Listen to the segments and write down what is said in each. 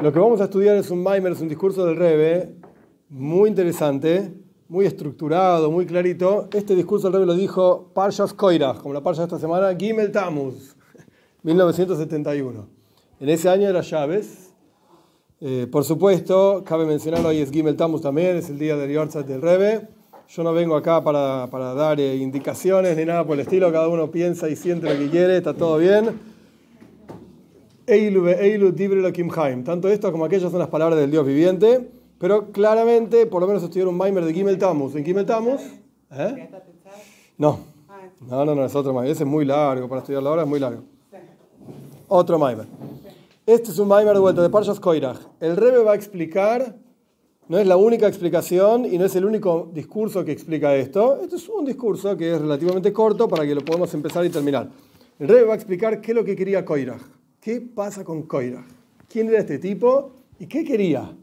Lo que vamos a estudiar es un Maimer, es un discurso del Rebe, muy interesante, muy estructurado, muy clarito. Este discurso del Rebe lo dijo Parshas Koira, como la Parsha de esta semana, Gimel Tamus, 1971. En ese año era Chávez. Eh, por supuesto, cabe mencionar hoy es Gimel Tamus también, es el día del Yorzat del Rebe. Yo no vengo acá para, dar eh, indicaciones ni nada por el estilo, cada uno piensa y siente lo que quiere, está todo bien. Eilu Eilu Tanto esto como aquellas son las palabras del Dios viviente, pero claramente, por lo menos estudiaron Maimer de Gimel ¿En Gimel ¿Eh? No. No, no, no, es otro Maimer. Ese es muy largo, para estudiarlo ahora es muy largo. Otro Maimer. Este es un Maimer de vuelta, de Parshas Koirach. El Rebe va a explicar, no es la única explicación y no es el único discurso que explica esto. Este es un discurso que es relativamente corto para que lo podamos empezar y terminar. El Rebe va a explicar qué es lo que quería Koirach. ¿Qué pasa con Koirach? ¿Quién era este tipo y qué quería?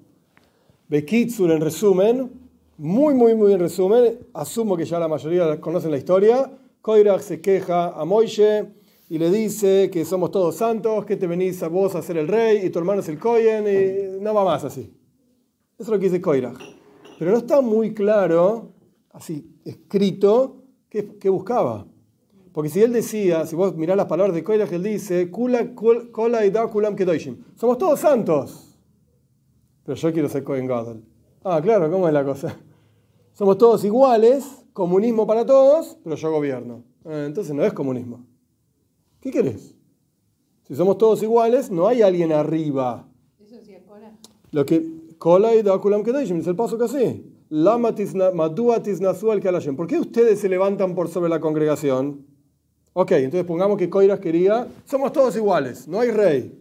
Bekitsur, en resumen, muy, muy, muy en resumen, asumo que ya la mayoría conocen la historia. Koirach se queja a Moishe y le dice que somos todos santos, que te venís a vos a ser el rey y tu hermano es el Koyen, y no va más así. Eso es lo que dice Koirach. Pero no está muy claro, así escrito, qué buscaba. Porque si él decía, si vos mirás las palabras de que él dice, kula, kola Somos todos santos. Pero yo quiero ser Kohen Ah, claro, ¿cómo es la cosa? Somos todos iguales, comunismo para todos, pero yo gobierno. Ah, entonces no es comunismo. ¿Qué querés? Si somos todos iguales, no hay alguien arriba. Eso sí, Kola. Lo que Kola y es el paso que hace. ¿Por qué ustedes se levantan por sobre la congregación? Ok, entonces pongamos que Coiras quería, somos todos iguales, no hay rey.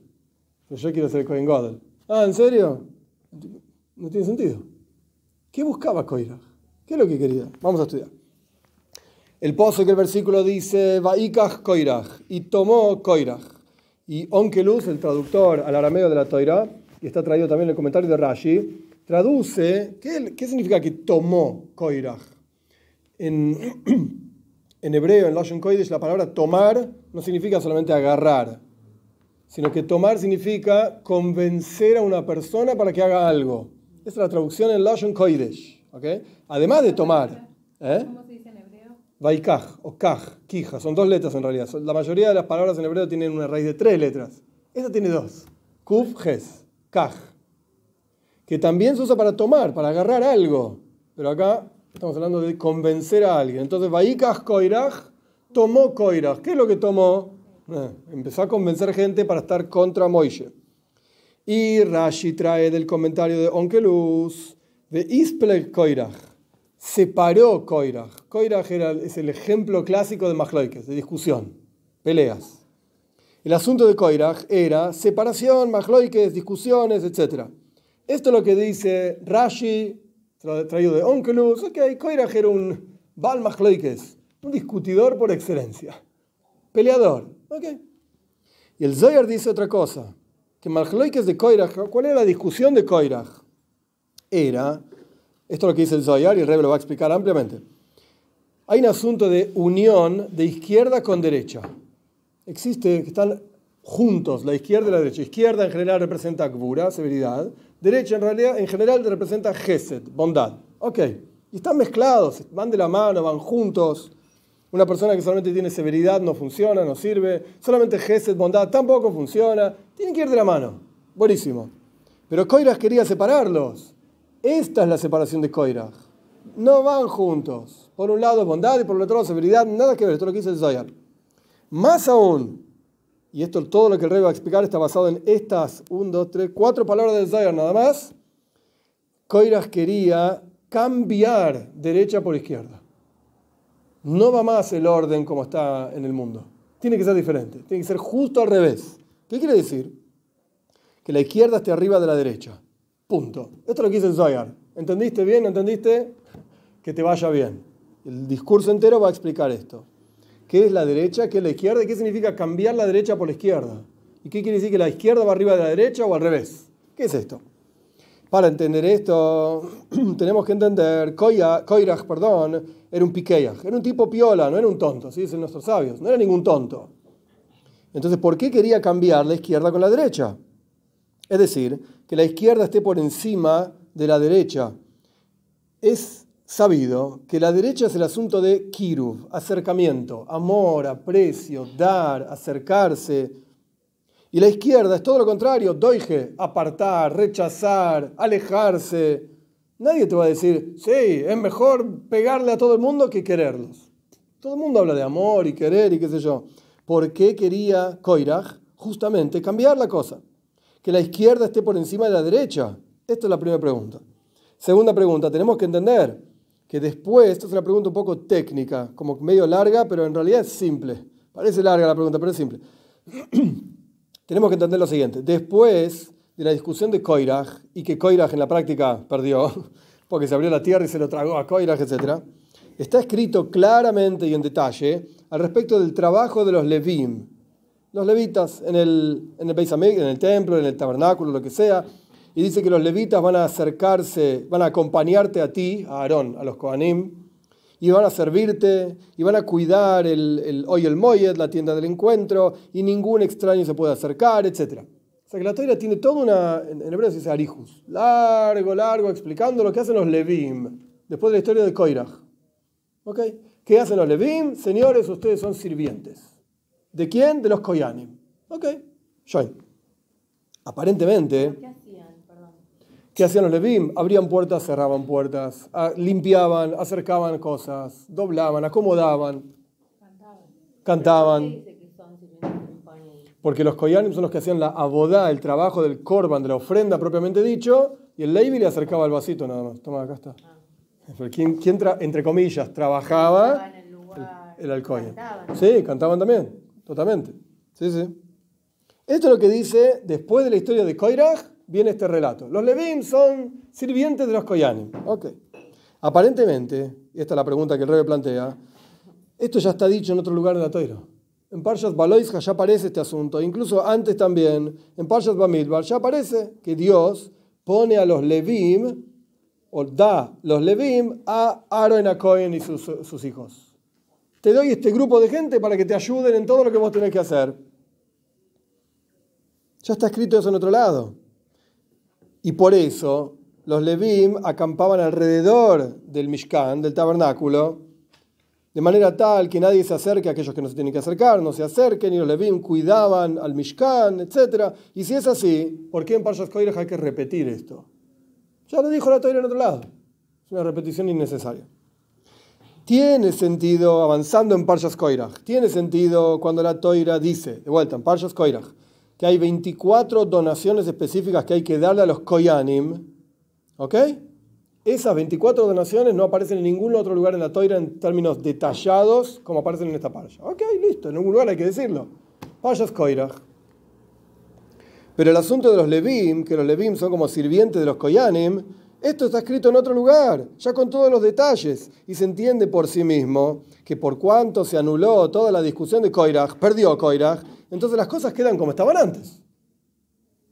yo quiero ser Cohen Godel. Ah, ¿en serio? No tiene sentido. ¿Qué buscaba Coirach? ¿Qué es lo que quería? Vamos a estudiar. El pozo que el versículo dice, Vaikach Coirach, y tomó Coirach. Y Onkeluz, el traductor al arameo de la Toira, y está traído también en el comentario de Rashi, traduce, ¿qué, significa que tomó Coirach? En en hebreo, en Lashon Koidesh, la palabra tomar no significa solamente agarrar, sino que tomar significa convencer a una persona para que haga algo. Esa es la traducción en Lashon Koidesh. Además de tomar. ¿eh? ¿Cómo se dice en hebreo? Vaikaj o kaj, kija. son dos letras en realidad. La mayoría de las palabras en hebreo tienen una raíz de tres letras. Esta tiene dos. Kuf, ges, kaj. Que también se usa para tomar, para agarrar algo. Pero acá Estamos hablando de convencer a alguien. Entonces, Vaikas Koiraj tomó Koiraj. ¿Qué es lo que tomó? Eh, empezó a convencer gente para estar contra Moishe. Y Rashi trae del comentario de Onkeluz de Isple Koiraj. Separó Koiraj. Koiraj era, es el ejemplo clásico de Majloikes, de discusión, peleas. El asunto de Koiraj era separación, Majloikes, discusiones, etc. Esto es lo que dice Rashi traído de Onkelus, ok, Koirach era un Bal un discutidor por excelencia, peleador, ok. Y el Zoyer dice otra cosa, que Machloikes de Koirach, ¿cuál era la discusión de Koirach? Era, esto es lo que dice el Zoyer, y el lo va a explicar ampliamente, hay un asunto de unión de izquierda con derecha. Existe, que están juntos, la izquierda y la derecha. Izquierda en general representa Gbura, severidad. Derecha en realidad en general representa geset, bondad. Ok. Y están mezclados, van de la mano, van juntos. Una persona que solamente tiene severidad no funciona, no sirve. Solamente geset, bondad, tampoco funciona. Tienen que ir de la mano. Buenísimo. Pero Koirach quería separarlos. Esta es la separación de Koirach. No van juntos. Por un lado bondad y por el otro severidad. Nada que ver. Esto lo que dice el Más aún, y esto, todo lo que el rey va a explicar está basado en estas, 1, dos, tres, cuatro palabras de Zayar nada más. Coiras quería cambiar derecha por izquierda. No va más el orden como está en el mundo. Tiene que ser diferente, tiene que ser justo al revés. ¿Qué quiere decir? Que la izquierda esté arriba de la derecha. Punto. Esto lo que dice ¿Entendiste bien? entendiste? Que te vaya bien. El discurso entero va a explicar esto. ¿Qué es la derecha? ¿Qué es la izquierda? ¿Y qué significa cambiar la derecha por la izquierda? ¿Y qué quiere decir que la izquierda va arriba de la derecha o al revés? ¿Qué es esto? Para entender esto, tenemos que entender, Koirach, perdón, era un piqueyaj, era un tipo piola, no era un tonto, así dicen nuestros sabios, no era ningún tonto. Entonces, ¿por qué quería cambiar la izquierda con la derecha? Es decir, que la izquierda esté por encima de la derecha. Es sabido que la derecha es el asunto de kiruv, acercamiento, amor, aprecio, dar, acercarse. Y la izquierda es todo lo contrario, doige, apartar, rechazar, alejarse. Nadie te va a decir, sí, es mejor pegarle a todo el mundo que quererlos. Todo el mundo habla de amor y querer y qué sé yo. ¿Por qué quería Koirach justamente cambiar la cosa? Que la izquierda esté por encima de la derecha. Esta es la primera pregunta. Segunda pregunta, tenemos que entender que después, esta es una pregunta un poco técnica, como medio larga, pero en realidad es simple. Parece larga la pregunta, pero es simple. Tenemos que entender lo siguiente. Después de la discusión de Koiraj, y que Koiraj en la práctica perdió, porque se abrió la tierra y se lo tragó a Koiraj, etc., está escrito claramente y en detalle al respecto del trabajo de los Levim, los levitas en el, en en el templo, en el tabernáculo, lo que sea, y dice que los levitas van a acercarse, van a acompañarte a ti, a Aarón, a los Kohanim, y van a servirte, y van a cuidar el, hoy el Moyed, la tienda del encuentro, y ningún extraño se puede acercar, etc. O sea que la Torah tiene toda una, en hebreo se dice arijus, largo, largo, explicando lo que hacen los Levim, después de la historia de Koirach. ¿Ok? ¿Qué hacen los Levim? Señores, ustedes son sirvientes. ¿De quién? De los Koyanim. ¿Ok? Soy Aparentemente ¿Qué hacían los Levim? Abrían puertas, cerraban puertas, limpiaban, acercaban cosas, doblaban, acomodaban, cantaban. Porque los Koyanim son los que hacían la abodá, el trabajo del korban, de la ofrenda propiamente dicho, y el Levi le acercaba el vasito nada más. Toma, acá está. Ah. ¿Quién, entre comillas, trabajaba? El, el Sí, cantaban también, totalmente. Sí, sí. Esto es lo que dice, después de la historia de Koirach, viene este relato. Los Levim son sirvientes de los Coyanes Ok. Aparentemente, y esta es la pregunta que el rey plantea, esto ya está dicho en otro lugar de la En Parshat Baloisha ya aparece este asunto, incluso antes también, en Parshat Bamidbar ya aparece que Dios pone a los Levim, o da los Levim a Aaron, a Cohen y sus, sus hijos. Te doy este grupo de gente para que te ayuden en todo lo que vos tenés que hacer. Ya está escrito eso en otro lado. Y por eso los Levim acampaban alrededor del Mishkan, del tabernáculo, de manera tal que nadie se acerque a aquellos que no se tienen que acercar, no se acerquen, y los Levim cuidaban al Mishkan, etc. Y si es así, ¿por qué en Parshas Koirach hay que repetir esto? Ya lo dijo la toira en otro lado. Es una repetición innecesaria. Tiene sentido avanzando en Parshas Koirach. Tiene sentido cuando la Toira dice, de vuelta, en Parshas Koirach, que hay 24 donaciones específicas que hay que darle a los Koyanim. ¿Ok? Esas 24 donaciones no aparecen en ningún otro lugar en la toira en términos detallados como aparecen en esta parcha. Ok, listo, en ningún lugar hay que decirlo. payas Koirach. Pero el asunto de los Levim, que los Levim son como sirvientes de los Koyanim, esto está escrito en otro lugar, ya con todos los detalles, y se entiende por sí mismo que por cuanto se anuló toda la discusión de Koirach, perdió Koirach, entonces las cosas quedan como estaban antes.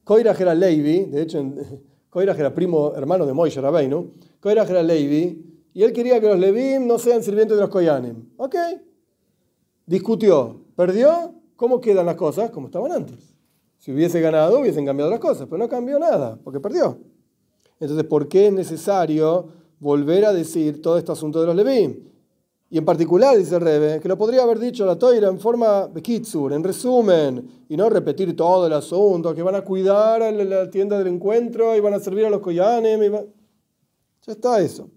coira era Levi, de hecho, era primo hermano de Moishe Rabbeinu, Coiraj era Levi, y él quería que los Levim no sean sirvientes de los Koyanim. Ok, discutió, perdió, ¿cómo quedan las cosas? Como estaban antes. Si hubiese ganado, hubiesen cambiado las cosas, pero no cambió nada, porque perdió. Entonces, ¿por qué es necesario volver a decir todo este asunto de los Levim? Y en particular, dice Rebe, que lo podría haber dicho la Toira en forma de kitsur, en resumen, y no repetir todo el asunto, que van a cuidar la tienda del encuentro y van a servir a los koyanem. Ya está eso.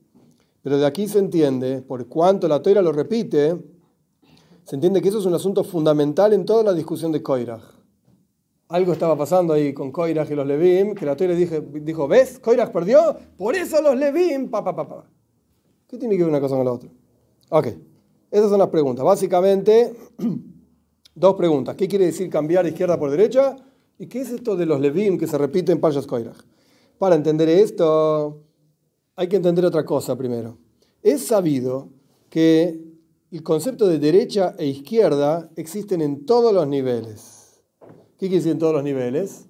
Pero de aquí se entiende, por cuanto la Toira lo repite, se entiende que eso es un asunto fundamental en toda la discusión de Koiraj. Algo estaba pasando ahí con Koiraj y los Levim, que la Toira dijo, dijo ¿ves? Koiraj perdió, por eso los Levim, pa, pa, pa, ¿Qué tiene que ver una cosa con la otra? Ok, esas son las preguntas. Básicamente, dos preguntas. ¿Qué quiere decir cambiar izquierda por derecha? ¿Y qué es esto de los Levim que se repite en Payas Koirach? Para entender esto, hay que entender otra cosa primero. Es sabido que el concepto de derecha e izquierda existen en todos los niveles. ¿Qué quiere decir en todos los niveles?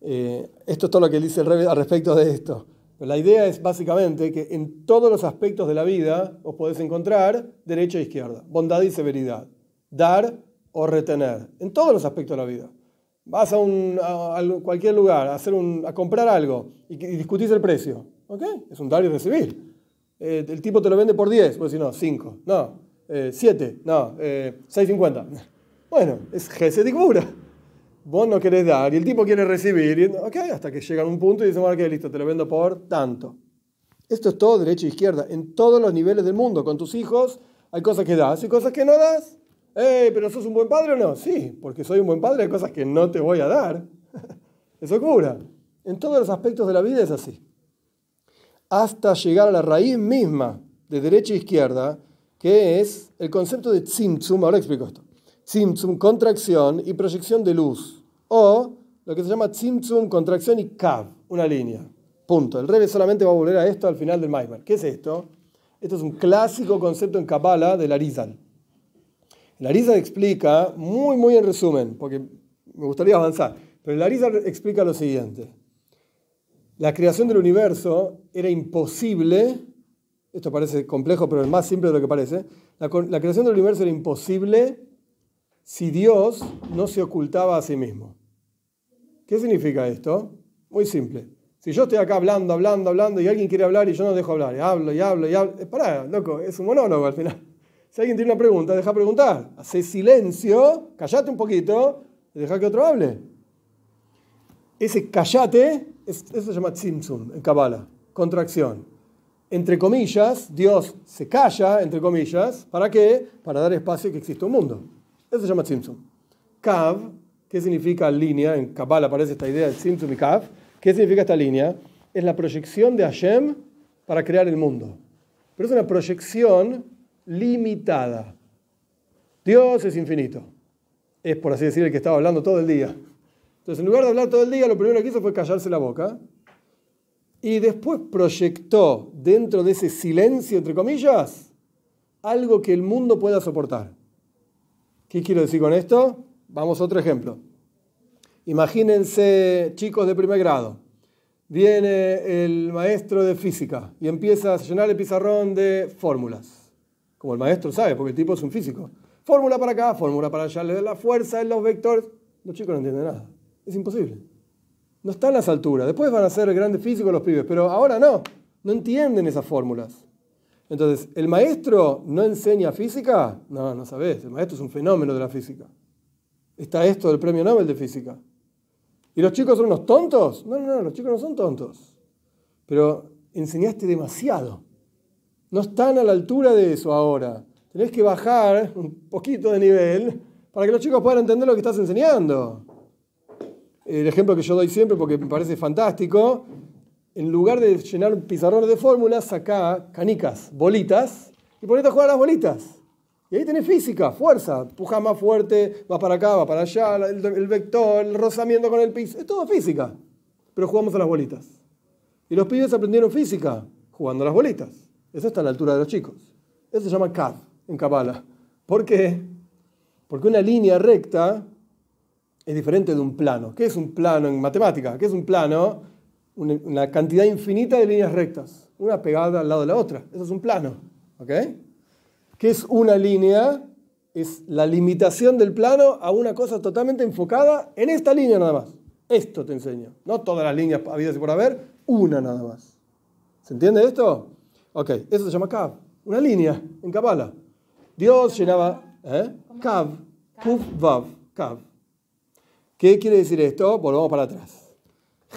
Eh, esto es todo lo que dice el Rebbe al respecto de esto la idea es básicamente que en todos los aspectos de la vida os podés encontrar derecha e izquierda, bondad y severidad, dar o retener, en todos los aspectos de la vida. Vas a, un, cualquier lugar a, hacer a comprar algo y, discutís el precio. ¿Ok? Es un dar y recibir. Eh, el tipo te lo vende por 10, pues decís, no, 5, no, 7, eh, no, 6,50. Eh, bueno, es jefe de cura vos no querés dar y el tipo quiere recibir, hasta que llegan a un punto y dicen, ok, listo, te lo vendo por tanto. Esto es todo derecha e izquierda, en todos los niveles del mundo. Con tus hijos hay cosas que das y cosas que no das. Hey, pero sos un buen padre o no? Sí, porque soy un buen padre, hay cosas que no te voy a dar. Eso cura. En todos los aspectos de la vida es así. Hasta llegar a la raíz misma de derecha e izquierda, que es el concepto de tzimtzum. Ahora explico esto. Tzimtzum, contracción y proyección de luz. O lo que se llama Tzimtzum, contracción y Kav, una línea. Punto. El revés solamente va a volver a esto al final del Maimar. ¿Qué es esto? Esto es un clásico concepto en Kabbalah la Arizal. la risa explica, muy, muy en resumen, porque me gustaría avanzar, pero la explica lo siguiente. La creación del universo era imposible, esto parece complejo, pero es más simple de lo que parece, la, la creación del universo era imposible si Dios no se ocultaba a sí mismo. ¿Qué significa esto? Muy simple. Si yo estoy acá hablando, hablando, hablando y alguien quiere hablar y yo no dejo hablar, y hablo y hablo y hablo, eh, pará, loco, es un monólogo al final. Si alguien tiene una pregunta, deja preguntar. Hace silencio, callate un poquito y deja que otro hable. Ese callate, eso se llama tzimtzum en Kabbalah, contracción entre comillas, Dios se calla, entre comillas, ¿para qué? Para dar espacio a que exista un mundo. Eso se llama Tzimtzum. Kav, ¿qué significa línea? En Kabbalah aparece esta idea de Tzimtzum y Kav. ¿Qué significa esta línea? Es la proyección de Hashem para crear el mundo. Pero es una proyección limitada. Dios es infinito. Es, por así decir, el que estaba hablando todo el día. Entonces, en lugar de hablar todo el día, lo primero que hizo fue callarse la boca. Y después proyectó dentro de ese silencio, entre comillas, algo que el mundo pueda soportar. ¿Qué quiero decir con esto? Vamos a otro ejemplo. Imagínense chicos de primer grado. Viene el maestro de física y empieza a llenar el pizarrón de fórmulas. Como el maestro sabe, porque el tipo es un físico. Fórmula para acá, fórmula para allá, le da la fuerza en los vectores. Los chicos no entienden nada. Es imposible. No están a las alturas. Después van a ser grandes físicos los pibes, pero ahora no. No entienden esas fórmulas. Entonces, ¿el maestro no enseña física? No, no sabes, el maestro es un fenómeno de la física. Está esto del premio Nobel de física. ¿Y los chicos son unos tontos? No, no, no, los chicos no son tontos. Pero enseñaste demasiado. No están a la altura de eso ahora. Tenés que bajar un poquito de nivel para que los chicos puedan entender lo que estás enseñando. El ejemplo que yo doy siempre, porque me parece fantástico, en lugar de llenar un pizarrón de fórmulas, saca canicas, bolitas, y ponete a jugar a las bolitas. Y ahí tenés física, fuerza, puja más fuerte, va para acá, va para allá, el, vector, el rozamiento con el piso, es todo física. Pero jugamos a las bolitas. Y los pibes aprendieron física jugando a las bolitas. Eso está a la altura de los chicos. Eso se llama CAD en cabala. ¿Por qué? Porque una línea recta es diferente de un plano. ¿Qué es un plano en matemática? ¿Qué es un plano? una, cantidad infinita de líneas rectas, una pegada al lado de la otra. Eso es un plano. ¿Ok? ¿Qué es una línea? Es la limitación del plano a una cosa totalmente enfocada en esta línea nada más. Esto te enseño. No todas las líneas habidas y por haber, una nada más. ¿Se entiende esto? Ok, eso se llama Kav. Una línea en Kabbalah. Dios llenaba. ¿eh? Kav. Kuf Vav. Kav. ¿Qué quiere decir esto? Volvamos para atrás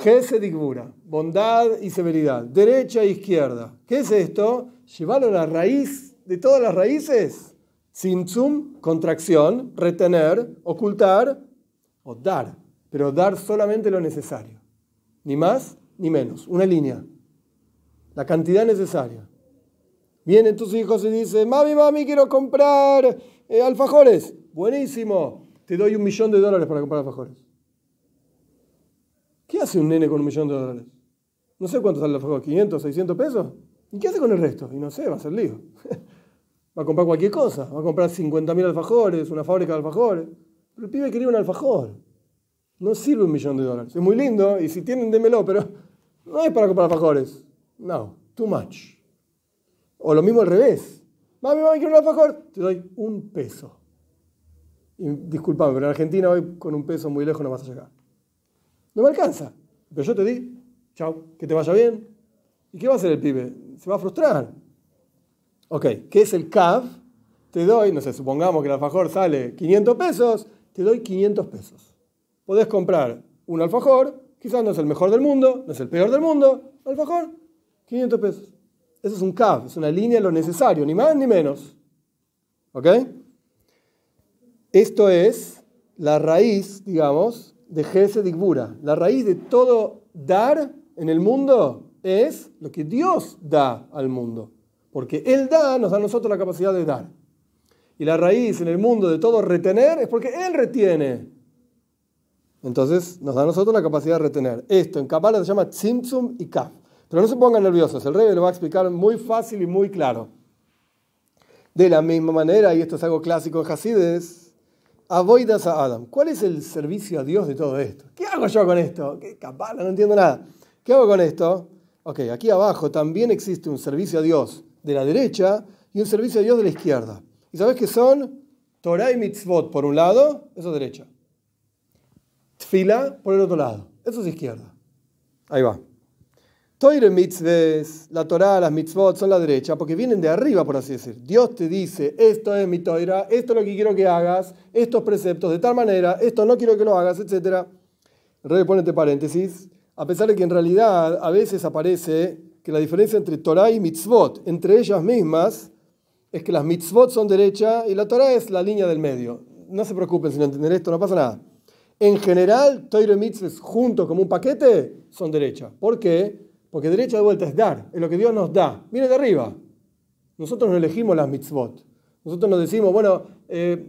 de bondad y severidad, derecha e izquierda. ¿Qué es esto? Llevarlo a la raíz de todas las raíces. Simtsum, contracción, retener, ocultar o dar. Pero dar solamente lo necesario. Ni más ni menos. Una línea. La cantidad necesaria. Vienen tus hijos y dicen, mami, mami, quiero comprar eh, alfajores. Buenísimo. Te doy un millón de dólares para comprar alfajores. ¿Qué hace un nene con un millón de dólares? No sé cuánto sale el alfajor, 500, 600 pesos. ¿Y qué hace con el resto? Y no sé, va a ser lío. va a comprar cualquier cosa. Va a comprar 50.000 alfajores, una fábrica de alfajores. Pero el pibe quería un alfajor. No sirve un millón de dólares. Es muy lindo y si tienen, démelo, pero no es para comprar alfajores. No, too much. O lo mismo al revés. Mami, mami, quiero un alfajor. Te doy un peso. Y, disculpame, pero en Argentina hoy con un peso muy lejos no vas a llegar. No me alcanza. Pero yo te di, chao, que te vaya bien. ¿Y qué va a hacer el pibe? Se va a frustrar. Ok, ¿qué es el CAV? Te doy, no sé, supongamos que el alfajor sale 500 pesos, te doy 500 pesos. Podés comprar un alfajor, quizás no es el mejor del mundo, no es el peor del mundo, alfajor, 500 pesos. Eso es un CAV, es una línea de lo necesario, ni más ni menos. ¿Ok? Esto es la raíz, digamos, de de Digbura. La raíz de todo dar en el mundo es lo que Dios da al mundo. Porque Él da, nos da a nosotros la capacidad de dar. Y la raíz en el mundo de todo retener es porque Él retiene. Entonces nos da a nosotros la capacidad de retener. Esto en Kabbalah se llama Tzimtzum y Kaf. Pero no se pongan nerviosos, el rey lo va a explicar muy fácil y muy claro. De la misma manera, y esto es algo clásico de Hasides, Avoidas a Adam. ¿Cuál es el servicio a Dios de todo esto? ¿Qué hago yo con esto? ¿Qué No entiendo nada. ¿Qué hago con esto? Ok, aquí abajo también existe un servicio a Dios de la derecha y un servicio a Dios de la izquierda. ¿Y sabes qué son? Torah y mitzvot por un lado, eso es derecha. Tfila por el otro lado, eso es izquierda. Ahí va. Toire mitzvot, la Torah, las mitzvot son la derecha, porque vienen de arriba, por así decir. Dios te dice, esto es mi Toira, esto es lo que quiero que hagas, estos preceptos de tal manera, esto no quiero que lo hagas, etc. Reponete paréntesis. A pesar de que en realidad a veces aparece que la diferencia entre Torah y mitzvot, entre ellas mismas, es que las mitzvot son derecha y la Torah es la línea del medio. No se preocupen si no entender esto, no pasa nada. En general, Torah y mitzvot juntos como un paquete son derecha. ¿Por qué? Porque derecho de vuelta es dar, es lo que Dios nos da. Viene de arriba. Nosotros no elegimos las mitzvot. Nosotros nos decimos, bueno, eh,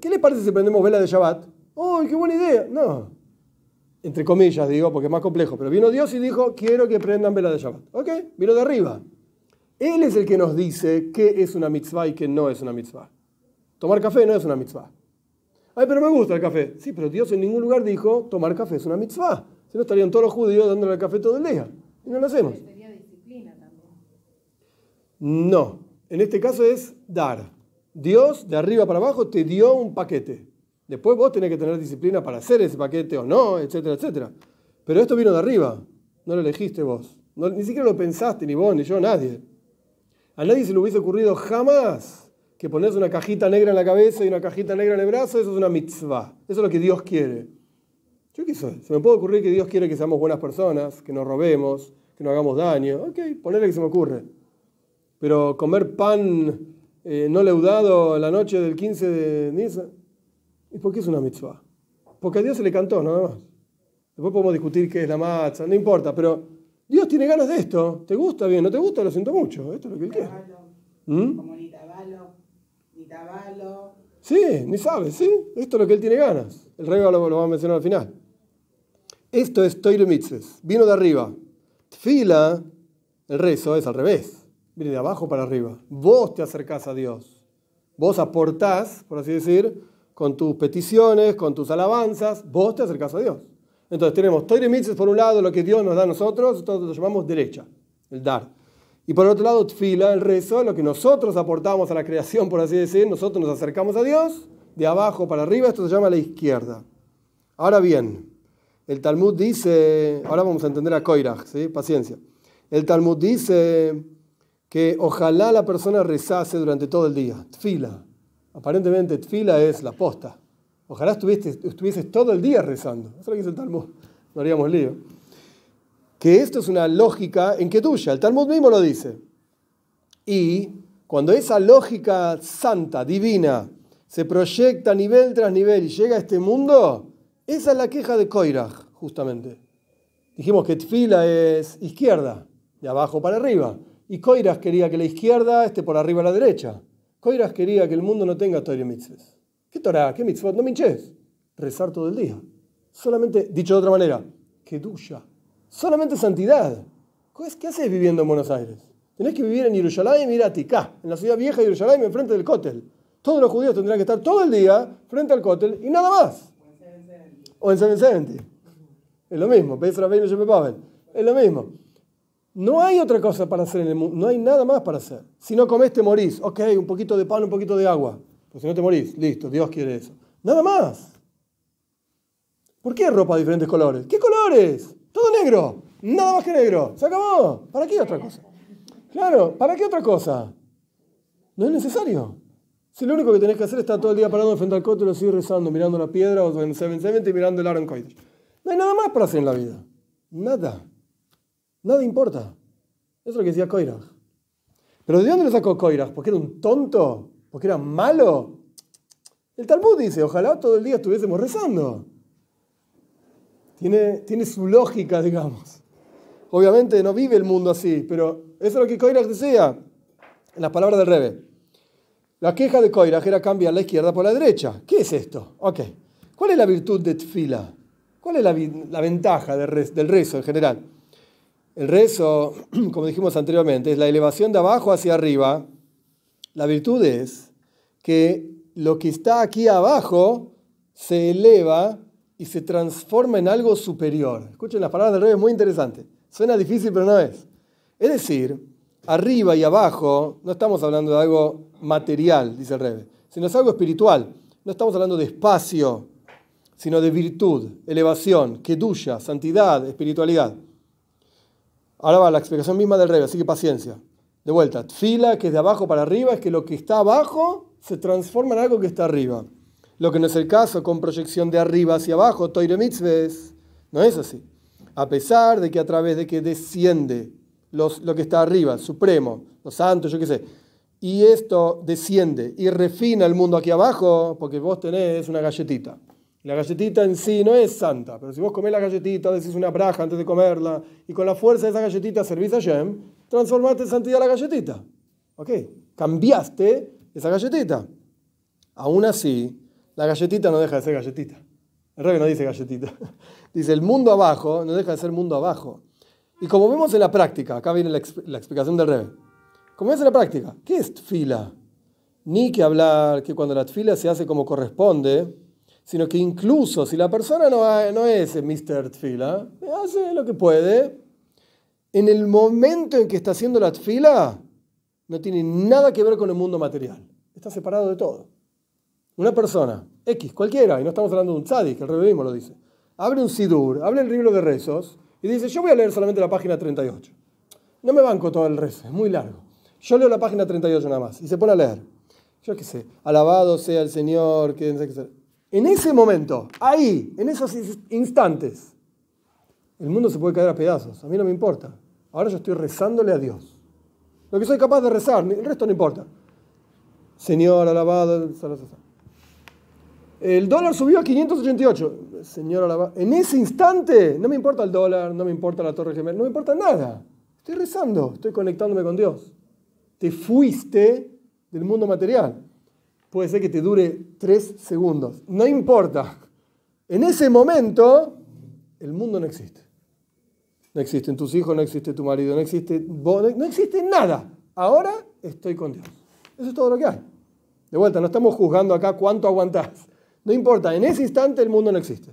¿qué les parece si prendemos vela de Shabbat? ¡Oh, qué buena idea! No. Entre comillas, digo, porque es más complejo. Pero vino Dios y dijo, quiero que prendan vela de Shabbat. Ok, vino de arriba. Él es el que nos dice qué es una mitzvah y qué no es una mitzvah. Tomar café no es una mitzvah. Ay, pero me gusta el café. Sí, pero Dios en ningún lugar dijo, tomar café es una mitzvah. Si no estarían todos los judíos dándole el café todo el día no lo hacemos. No, en este caso es dar. Dios, de arriba para abajo, te dio un paquete. Después vos tenés que tener disciplina para hacer ese paquete o no, etcétera, etcétera. Pero esto vino de arriba, no lo elegiste vos. ni siquiera lo pensaste, ni vos, ni yo, nadie. A nadie se le hubiese ocurrido jamás que ponerse una cajita negra en la cabeza y una cajita negra en el brazo, eso es una mitzvah. Eso es lo que Dios quiere. Yo qué soy. Se me puede ocurrir que Dios quiere que seamos buenas personas, que nos robemos, que no hagamos daño. Ok, ponele que se me ocurre. Pero comer pan eh, no leudado la noche del 15 de Nisan. ¿Y por qué es una mitzvah? Porque a Dios se le cantó, nada más. Después podemos discutir qué es la matza, no importa, pero Dios tiene ganas de esto. ¿Te gusta bien? ¿No te gusta? Lo siento mucho. Esto es lo que él quiere. ¿Mm? Como ni tabalo, ni tabalo. Sí, ni sabes, sí. Esto es lo que él tiene ganas. El regalo lo, lo va a mencionar al final. Esto es Toire Vino de arriba. Tfila, el rezo, es al revés. Viene de abajo para arriba. Vos te acercás a Dios. Vos aportás, por así decir, con tus peticiones, con tus alabanzas. Vos te acercás a Dios. Entonces tenemos Toire por un lado, lo que Dios nos da a nosotros, nosotros lo llamamos derecha, el dar. Y por otro lado, Tfila, el rezo, lo que nosotros aportamos a la creación, por así decir. Nosotros nos acercamos a Dios, de abajo para arriba, esto se llama la izquierda. Ahora bien, el Talmud dice, ahora vamos a entender a Koirach, ¿sí? paciencia. El Talmud dice que ojalá la persona rezase durante todo el día, tfila. Aparentemente tfila es la posta. Ojalá estuvieses, todo el día rezando. Eso lo que dice el Talmud, no haríamos lío. Que esto es una lógica en que tuya, el Talmud mismo lo dice. Y cuando esa lógica santa, divina, se proyecta nivel tras nivel y llega a este mundo, esa es la queja de Koiraj, justamente. Dijimos que Tfila es izquierda, de abajo para arriba. Y Koiraj quería que la izquierda esté por arriba a la derecha. Koiraj quería que el mundo no tenga Torah que ¿Qué Torah? ¿Qué mitzvot? No minches. Rezar todo el día. Solamente, dicho de otra manera, que duya. Solamente santidad. Pues, ¿Qué haces viviendo en Buenos Aires? Tenés que vivir en Jerusalén y ir en la ciudad vieja de Jerusalén, enfrente del cótel. Todos los judíos tendrán que estar todo el día frente al cótel y nada más. O en Vicente? Es lo mismo. Es lo mismo. No hay otra cosa para hacer en el mundo. No hay nada más para hacer. Si no comes, te morís. Ok, un poquito de pan, un poquito de agua. Pues si no te morís, listo, Dios quiere eso. Nada más. ¿Por qué ropa de diferentes colores? ¿Qué colores? Todo negro. Nada más que negro. Se acabó. ¿Para qué otra cosa? Claro, ¿para qué otra cosa? No es necesario. Si lo único que tenés que hacer es estar todo el día parado frente al cótulo, y rezando, mirando la piedra o en y mirando el Aaron No hay nada más para hacer en la vida. Nada. Nada importa. Eso es lo que decía Koirach. Pero ¿de dónde lo sacó Koirach? ¿Porque era un tonto? ¿Porque era malo? El Talmud dice, ojalá todo el día estuviésemos rezando. Tiene, tiene su lógica, digamos. Obviamente no vive el mundo así, pero eso es lo que Koirach decía en las palabras del Rebe. La queja de Koiraj era cambiar la izquierda por la derecha. ¿Qué es esto? Ok. ¿Cuál es la virtud de Tfila? ¿Cuál es la, ventaja del, del rezo en general? El rezo, como dijimos anteriormente, es la elevación de abajo hacia arriba. La virtud es que lo que está aquí abajo se eleva y se transforma en algo superior. Escuchen las palabras del rey, es muy interesante. Suena difícil, pero no es. Es decir, arriba y abajo, no estamos hablando de algo material, dice el Rebe, sino es algo espiritual. No estamos hablando de espacio, sino de virtud, elevación, queduya santidad, espiritualidad. Ahora va la explicación misma del Rebe, así que paciencia. De vuelta, fila que es de abajo para arriba, es que lo que está abajo se transforma en algo que está arriba. Lo que no es el caso con proyección de arriba hacia abajo, toire mitzves, no es así. A pesar de que a través de que desciende lo que está arriba, el supremo, los santos, yo qué sé. Y esto desciende y refina el mundo aquí abajo, porque vos tenés una galletita. La galletita en sí no es santa, pero si vos comés la galletita, decís una braja antes de comerla, y con la fuerza de esa galletita servís a Yem, transformaste en santidad la galletita. ¿Ok? Cambiaste esa galletita. Aún así, la galletita no deja de ser galletita. El rey no dice galletita. Dice, el mundo abajo no deja de ser mundo abajo. Y como vemos en la práctica, acá viene la, explicación del Rebe. Como vemos en la práctica, ¿qué es tfila? Ni que hablar que cuando la tfila se hace como corresponde, sino que incluso si la persona no, no es Mr. Tfila, hace lo que puede, en el momento en que está haciendo la tfila, no tiene nada que ver con el mundo material. Está separado de todo. Una persona, X, cualquiera, y no estamos hablando de un tzadik, el mismo lo dice, abre un sidur, abre el libro de rezos, y dice, yo voy a leer solamente la página 38. No me banco todo el rezo, es muy largo. Yo leo la página 38 nada más y se pone a leer. Yo qué sé, alabado sea el Señor, qué sé En ese momento, ahí, en esos instantes, el mundo se puede caer a pedazos, a mí no me importa. Ahora yo estoy rezándole a Dios. Lo que soy capaz de rezar, el resto no importa. Señor, alabado, sea el el dólar subió a 588. Señora en ese instante no me importa el dólar, no me importa la torre gemela, no me importa nada. Estoy rezando, estoy conectándome con Dios. Te fuiste del mundo material. Puede ser que te dure tres segundos. No importa. En ese momento, el mundo no existe. No existen tus hijos, no existe tu marido, no existe no existe nada. Ahora estoy con Dios. Eso es todo lo que hay. De vuelta, no estamos juzgando acá cuánto aguantás. No importa, en ese instante el mundo no existe.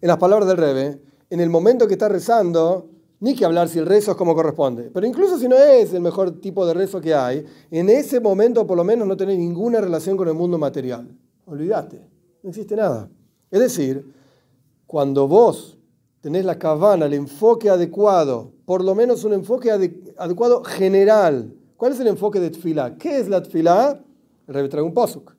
En las palabras del Rebe, en el momento que está rezando, ni que hablar si el rezo es como corresponde. Pero incluso si no es el mejor tipo de rezo que hay, en ese momento por lo menos no tenés ninguna relación con el mundo material. Olvídate, no existe nada. Es decir, cuando vos tenés la cabana, el enfoque adecuado, por lo menos un enfoque adecuado general. ¿Cuál es el enfoque de Tfilá? ¿Qué es la Tfilá? El trae un posuk.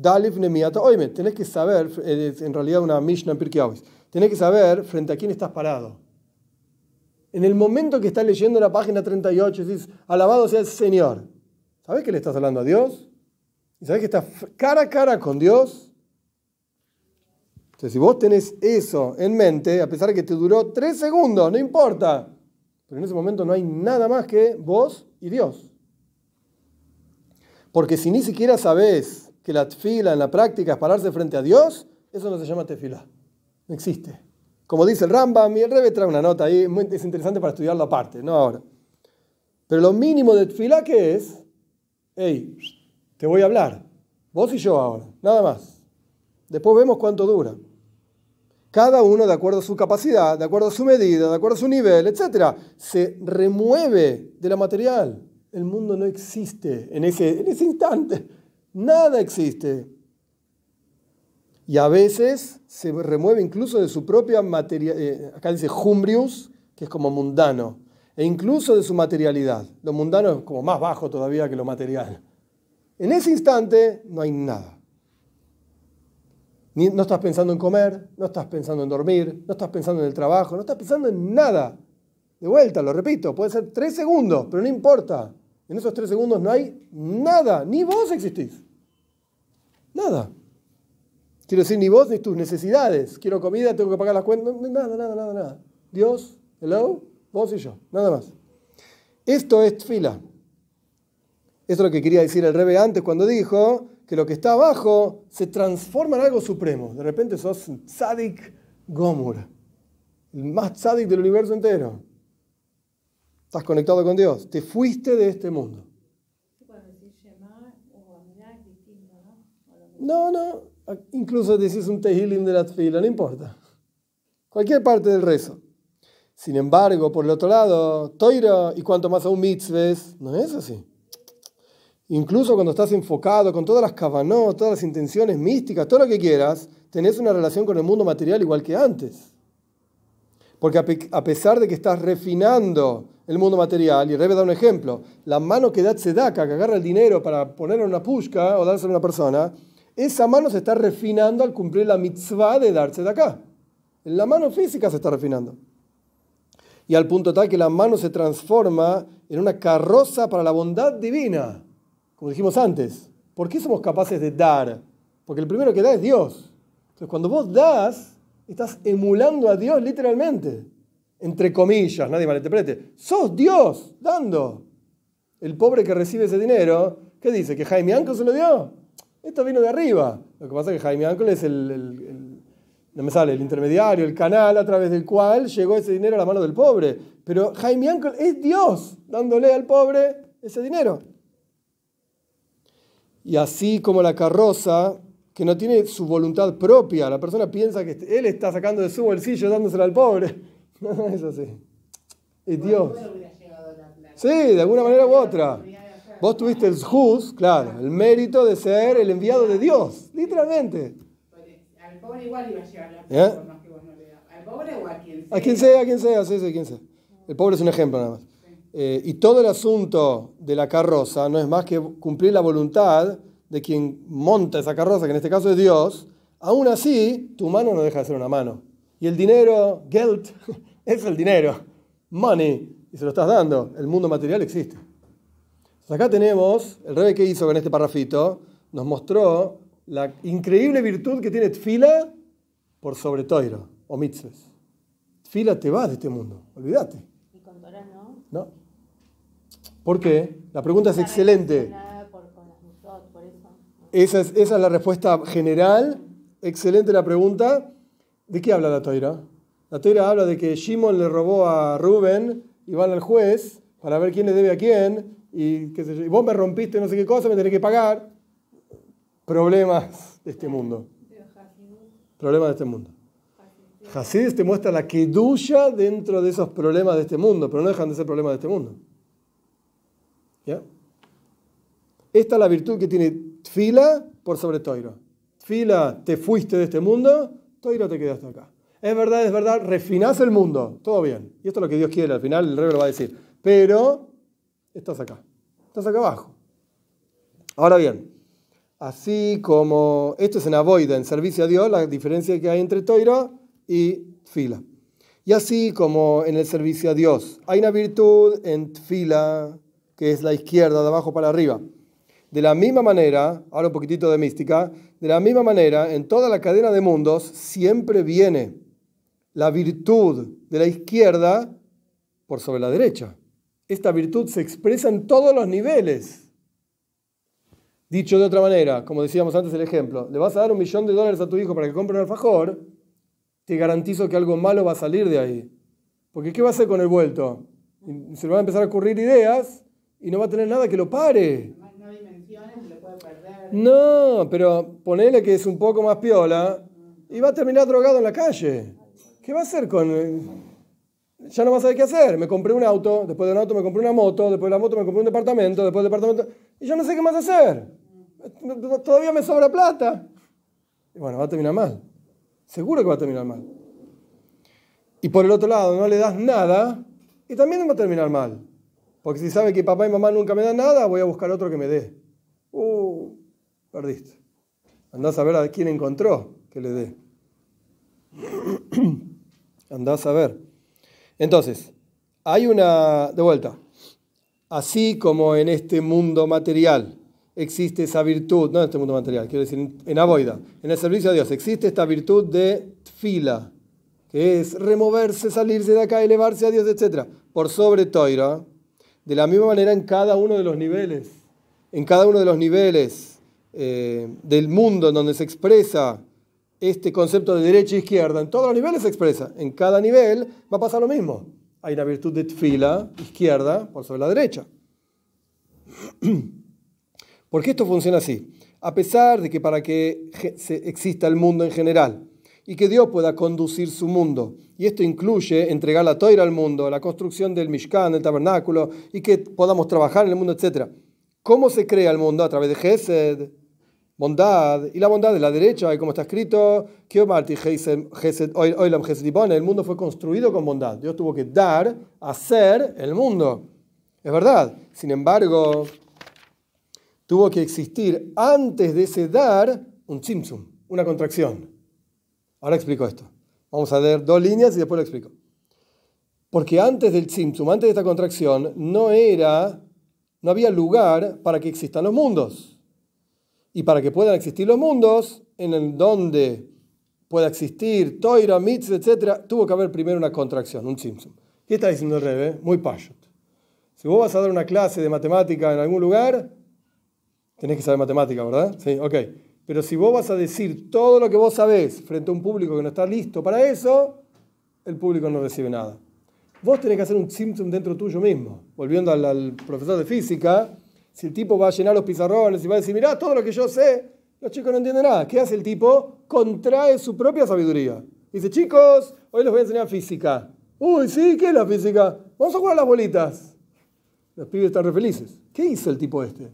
Dalif Nemiata Oye, tenés que saber, eh, en realidad una Mishnah en tenés que saber frente a quién estás parado. En el momento que estás leyendo la página 38, dices, alabado sea el Señor. ¿Sabés que le estás hablando a Dios? ¿Y sabés que estás cara a cara con Dios? Entonces, si vos tenés eso en mente, a pesar de que te duró tres segundos, no importa. Pero en ese momento no hay nada más que vos y Dios. Porque si ni siquiera sabés la tefila en la práctica es pararse frente a Dios, eso no se llama tefila. No existe. Como dice el Rambam, y el Rebbe trae una nota ahí, es interesante para estudiarlo aparte, no ahora. Pero lo mínimo de tefila que es, hey, te voy a hablar, vos y yo ahora, nada más. Después vemos cuánto dura. Cada uno, de acuerdo a su capacidad, de acuerdo a su medida, de acuerdo a su nivel, etc., se remueve de la material. El mundo no existe en en ese instante. Nada existe. Y a veces se remueve incluso de su propia materia, eh, acá dice humbrius que es como mundano, e incluso de su materialidad. Lo mundano es como más bajo todavía que lo material. En ese instante no hay nada. no estás pensando en comer, no estás pensando en dormir, no estás pensando en el trabajo, no estás pensando en nada. De vuelta, lo repito, puede ser tres segundos, pero no importa. En esos tres segundos no hay nada, ni vos existís. Nada. Quiero decir, ni vos ni tus necesidades. Quiero comida, tengo que pagar las cuentas. Nada, nada, nada, nada. Dios, hello, vos y yo, nada más. Esto es fila. Esto es lo que quería decir el Rebe antes cuando dijo que lo que está abajo se transforma en algo supremo. De repente sos tzadik gomur, el más tzadik del universo entero. Estás conectado con Dios. Te fuiste de este mundo. No, no. Incluso decís un tehillim de la fila, no importa. Cualquier parte del rezo. Sin embargo, por el otro lado, toiro y cuanto más aún mitzves, no es así. Incluso cuando estás enfocado con todas las kavanot, todas las intenciones místicas, todo lo que quieras, tenés una relación con el mundo material igual que antes. Porque a pesar de que estás refinando el mundo material. Y Rebe da un ejemplo. La mano que da tzedaka, que agarra el dinero para ponerlo en una pushka o dárselo a una persona, esa mano se está refinando al cumplir la mitzvah de dar tzedaka. La mano física se está refinando. Y al punto tal que la mano se transforma en una carroza para la bondad divina. Como dijimos antes, ¿por qué somos capaces de dar? Porque el primero que da es Dios. Entonces cuando vos das, estás emulando a Dios literalmente entre comillas, nadie malinterprete, sos Dios dando. El pobre que recibe ese dinero, ¿qué dice? ¿Que Jaime Anco se lo dio? Esto vino de arriba. Lo que pasa es que Jaime Anco es el, no me sale, el intermediario, el canal a través del cual llegó ese dinero a la mano del pobre. Pero Jaime Anco es Dios dándole al pobre ese dinero. Y así como la carroza, que no tiene su voluntad propia, la persona piensa que él está sacando de su bolsillo dándosela al pobre es así. Y Dios. Sí, de alguna manera u otra. Vos tuviste el juz, claro, el mérito de ser el enviado de Dios, literalmente. Al pobre igual iba a llegar ¿Eh? Al pobre o a quien sea. A quien sea, a quien sea, sí, sí, quien sea. El pobre es un ejemplo nada más. Eh, y todo el asunto de la carroza no es más que cumplir la voluntad de quien monta esa carroza, que en este caso es Dios. Aún así, tu mano no deja de ser una mano. Y el dinero, geld es el dinero, money, y se lo estás dando, el mundo material existe. acá tenemos, el rey que hizo con este parrafito, nos mostró la increíble virtud que tiene Tfila por sobre Toiro o Mitzvah. Tfila te va de este mundo, olvídate. ¿Y con no? No. ¿Por qué? La pregunta es excelente. Esa, es, esa es la respuesta general. Excelente la pregunta. ¿De qué habla la Toira? La Torah habla de que Shimon le robó a Rubén y van al juez para ver quién le debe a quién y, vos me rompiste no sé qué cosa, me tenés que pagar. Problemas de este mundo. Problemas de este mundo. Hasid te muestra la quedulla dentro de esos problemas de este mundo, pero no dejan de ser problemas de este mundo. ¿Ya? Esta es la virtud que tiene Tfila por sobre Toiro. Tfila, te fuiste de este mundo, Toiro te quedaste acá es verdad, es verdad, Refinas el mundo, todo bien. Y esto es lo que Dios quiere, al final el rey lo va a decir. Pero estás acá, estás acá abajo. Ahora bien, así como esto es en avoida, en servicio a Dios, la diferencia que hay entre toiro y fila. Y así como en el servicio a Dios, hay una virtud en fila, que es la izquierda, de abajo para arriba. De la misma manera, ahora un poquitito de mística, de la misma manera, en toda la cadena de mundos siempre viene la virtud de la izquierda por sobre la derecha. Esta virtud se expresa en todos los niveles. Dicho de otra manera, como decíamos antes el ejemplo, le vas a dar un millón de dólares a tu hijo para que compre un alfajor, te garantizo que algo malo va a salir de ahí. Porque ¿qué va a hacer con el vuelto? Se le van a empezar a ocurrir ideas y no va a tener nada que lo pare. No, pero ponele que es un poco más piola y va a terminar drogado en la calle. ¿Qué va a hacer con...? Eh? Ya no va a saber qué hacer. Me compré un auto, después de un auto me compré una moto, después de la moto me compré un departamento, después del departamento... Y yo no sé qué más hacer. Todavía me sobra plata. Y bueno, va a terminar mal. Seguro que va a terminar mal. Y por el otro lado, no le das nada y también va a terminar mal. Porque si sabe que papá y mamá nunca me dan nada, voy a buscar otro que me dé. Uh, perdiste. Andás a ver a quién encontró que le dé. Andás a ver. Entonces, hay una, de vuelta, así como en este mundo material existe esa virtud, no en este mundo material, quiero decir, en Aboida, en el servicio a Dios, existe esta virtud de fila, que es removerse, salirse de acá, elevarse a Dios, etc. Por sobre Toira, de la misma manera en cada uno de los niveles, en cada uno de los niveles eh, del mundo en donde se expresa este concepto de derecha e izquierda en todos los niveles se expresa. En cada nivel va a pasar lo mismo. Hay la virtud de fila izquierda, por sobre la derecha. ¿Por qué esto funciona así. A pesar de que para que exista el mundo en general y que Dios pueda conducir su mundo, y esto incluye entregar la toira al mundo, la construcción del Mishkan, el tabernáculo, y que podamos trabajar en el mundo, etc. ¿Cómo se crea el mundo? A través de Gesed, bondad, y la bondad de la derecha, y como está escrito, el mundo fue construido con bondad. Dios tuvo que dar, hacer el mundo. Es verdad. Sin embargo, tuvo que existir antes de ese dar un chimsum, una contracción. Ahora explico esto. Vamos a ver dos líneas y después lo explico. Porque antes del chimsum, antes de esta contracción, no era, no había lugar para que existan los mundos. Y para que puedan existir los mundos, en el donde pueda existir toira, mitzvah, etc., tuvo que haber primero una contracción, un Simpson. ¿Qué está diciendo el Rebe? Muy payot. Si vos vas a dar una clase de matemática en algún lugar, tenés que saber matemática, ¿verdad? Sí, ok. Pero si vos vas a decir todo lo que vos sabés frente a un público que no está listo para eso, el público no recibe nada. Vos tenés que hacer un Simpson dentro tuyo mismo. Volviendo al profesor de física, si el tipo va a llenar los pizarrones y va a decir, mirá, todo lo que yo sé, los chicos no entienden nada. ¿Qué hace el tipo? Contrae su propia sabiduría. Dice, chicos, hoy les voy a enseñar física. Uy, sí, ¿qué es la física? Vamos a jugar a las bolitas. Los pibes están re felices. ¿Qué hizo el tipo este?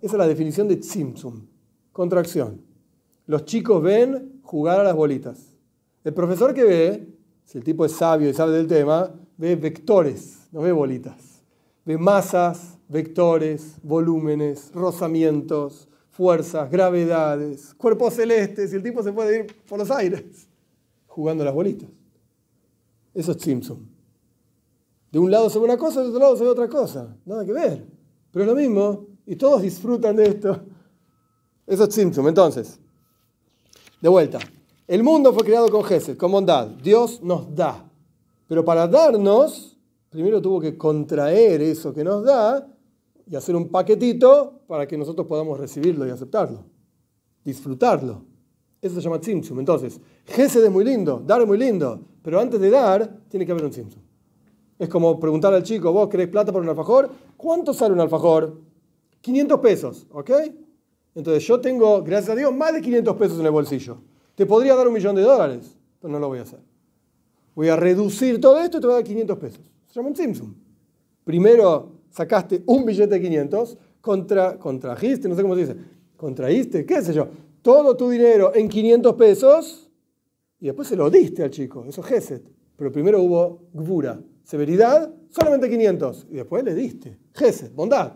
Esa es la definición de Simpson. Contracción. Los chicos ven jugar a las bolitas. El profesor que ve, si el tipo es sabio y sabe del tema, ve vectores, no ve bolitas. Ve masas, vectores, volúmenes, rozamientos, fuerzas, gravedades, cuerpos celestes, y el tipo se puede ir por los aires jugando las bolitas. Eso es Simpson. De un lado se ve una cosa, de otro lado se ve otra cosa. Nada que ver. Pero es lo mismo. Y todos disfrutan de esto. Eso es Simpson. Entonces, de vuelta. El mundo fue creado con Jesús, con bondad. Dios nos da. Pero para darnos, primero tuvo que contraer eso que nos da y hacer un paquetito para que nosotros podamos recibirlo y aceptarlo, disfrutarlo. Eso se llama simpson. Entonces, Gesed es muy lindo, dar es muy lindo, pero antes de dar, tiene que haber un simpson. Es como preguntar al chico, ¿vos querés plata por un alfajor? ¿Cuánto sale un alfajor? 500 pesos, ¿ok? Entonces yo tengo, gracias a Dios, más de 500 pesos en el bolsillo. Te podría dar un millón de dólares, pero no lo voy a hacer. Voy a reducir todo esto y te voy a dar 500 pesos. Se llama un Simpson. Primero sacaste un billete de 500, contra, contrajiste, no sé cómo se dice, contraíste, qué sé yo, todo tu dinero en 500 pesos y después se lo diste al chico. Eso es Geset. Pero primero hubo Gbura, severidad, solamente 500. Y después le diste. Geset, bondad.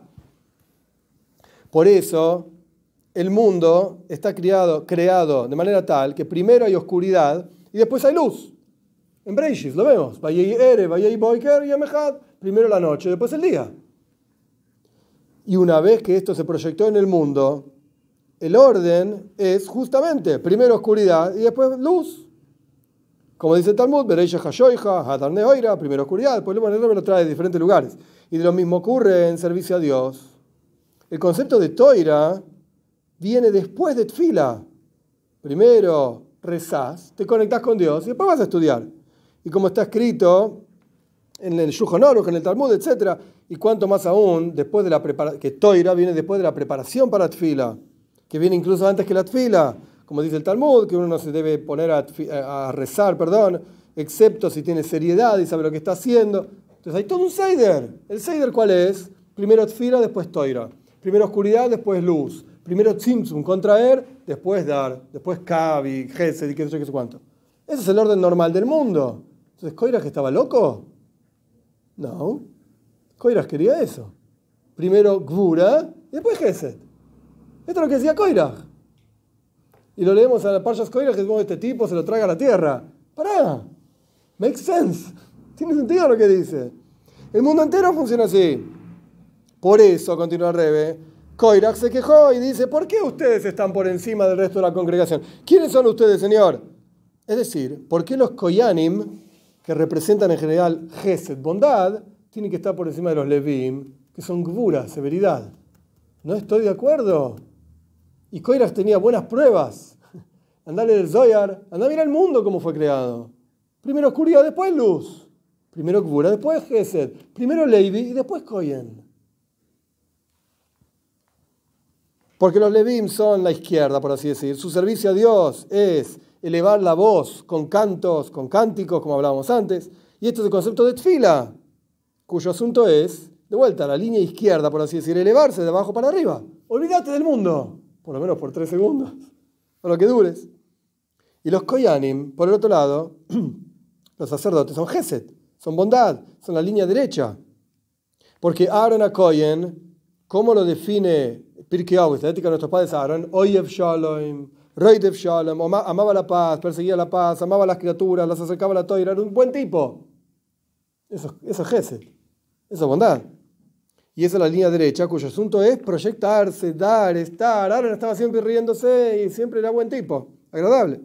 Por eso el mundo está creado, creado de manera tal que primero hay oscuridad y después hay luz. En Breishis lo vemos. Primero la noche, después el día. Y una vez que esto se proyectó en el mundo, el orden es justamente primero oscuridad y después luz. Como dice el Talmud, Bereisha Hashoiha, Hadarne primero oscuridad, después luz, bueno, lo trae de diferentes lugares. Y de lo mismo ocurre en servicio a Dios. El concepto de Toira viene después de Tfila. Primero rezás, te conectás con Dios y después vas a estudiar. Y como está escrito en el Aruch, en el Talmud, etcétera, y cuanto más aún, después de la que Toira viene después de la preparación para Atfila, que viene incluso antes que la Atfila, como dice el Talmud, que uno no se debe poner a, rezar, perdón, excepto si tiene seriedad y sabe lo que está haciendo. Entonces hay todo un Seider. ¿El Seider cuál es? Primero Atfila, después Toira. Primero oscuridad, después luz. Primero Tzimtzum, contraer, después dar. Después Kavi, Gesed y qué sé yo, qué sé cuánto. Ese es el orden normal del mundo. Entonces, ¿Koira que estaba loco? No. Coiras quería eso. Primero Gvura y después Geset. Esto es lo que decía Coirax. Y lo leemos a la parchas es que este tipo se lo traga a la tierra. ¿Para? Makes sense. Tiene sentido lo que dice. El mundo entero funciona así. Por eso, continúa Rebe, Coirax se quejó y dice, ¿por qué ustedes están por encima del resto de la congregación? ¿Quiénes son ustedes, Señor? Es decir, ¿por qué los Koyanim, que representan en general Geset, bondad, tiene que estar por encima de los Levim, que son Gbura, severidad. No estoy de acuerdo. Y Koiras tenía buenas pruebas. Andá el Zoyar, andá a mirar el mundo como fue creado. Primero oscuridad, después luz. Primero Gbura, después Gesed. Primero Levi y después Koyen. Porque los Levim son la izquierda, por así decir. Su servicio a Dios es elevar la voz con cantos, con cánticos, como hablábamos antes. Y esto es el concepto de Tfila cuyo asunto es, de vuelta, la línea izquierda, por así decir, elevarse de abajo para arriba. Olvídate del mundo, por lo menos por tres segundos, por lo que dures. Y los koyanim, por el otro lado, los sacerdotes son geset, son bondad, son la línea derecha. Porque Aaron a Koyen, ¿cómo lo define Pirkei la ética de nuestros padres Aaron? Oyev Shalom, Reidev Shalom, amaba la paz, perseguía la paz, amaba las criaturas, las acercaba a la toira, era un buen tipo. Eso, eso es Geset esa bondad. Y esa es la línea derecha, cuyo asunto es proyectarse, dar, estar. ahora estaba siempre riéndose y siempre era buen tipo, agradable.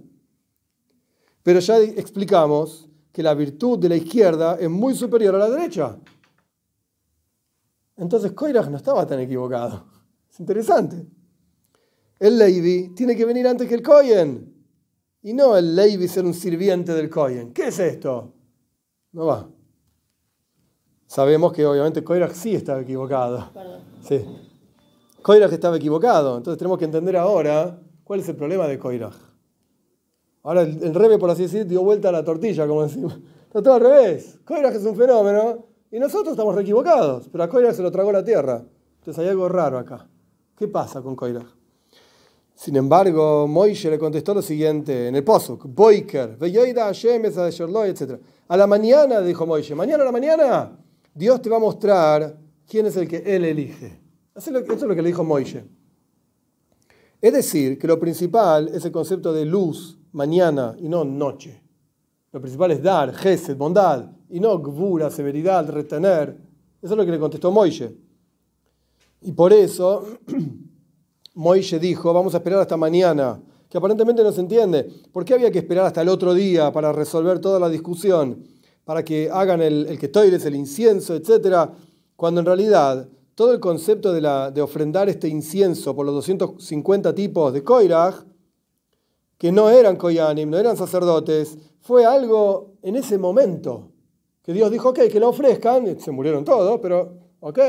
Pero ya explicamos que la virtud de la izquierda es muy superior a la derecha. Entonces Koirach no estaba tan equivocado. Es interesante. El Levi tiene que venir antes que el Cohen Y no el Levi ser un sirviente del Kohen. ¿Qué es esto? No va. Sabemos que obviamente Koirach sí estaba equivocado. Sí. estaba equivocado. Entonces tenemos que entender ahora cuál es el problema de Koirach. Ahora el, rebe, por así decir, dio vuelta a la tortilla, como decimos. todo al revés. Koirach es un fenómeno y nosotros estamos reequivocados. equivocados. Pero a se lo tragó la tierra. Entonces hay algo raro acá. ¿Qué pasa con Koirach? Sin embargo, Moishe le contestó lo siguiente en el posuk, Boiker, Veyoida Hashem, etc. A la mañana, dijo Moishe, mañana a la mañana, Dios te va a mostrar quién es el que Él elige. Eso es lo que le dijo Moisés. Es decir, que lo principal es el concepto de luz, mañana, y no noche. Lo principal es dar, gesed, bondad, y no gvura, severidad, retener. Eso es lo que le contestó Moisés. Y por eso Moisés dijo, vamos a esperar hasta mañana, que aparentemente no se entiende. ¿Por qué había que esperar hasta el otro día para resolver toda la discusión? para que hagan el, el ketoires, el incienso, etcétera Cuando en realidad todo el concepto de, ofrendar este incienso por los 250 tipos de koiraj, que no eran koyanim, no eran sacerdotes, fue algo en ese momento que Dios dijo, ok, que lo ofrezcan, se murieron todos, pero ok.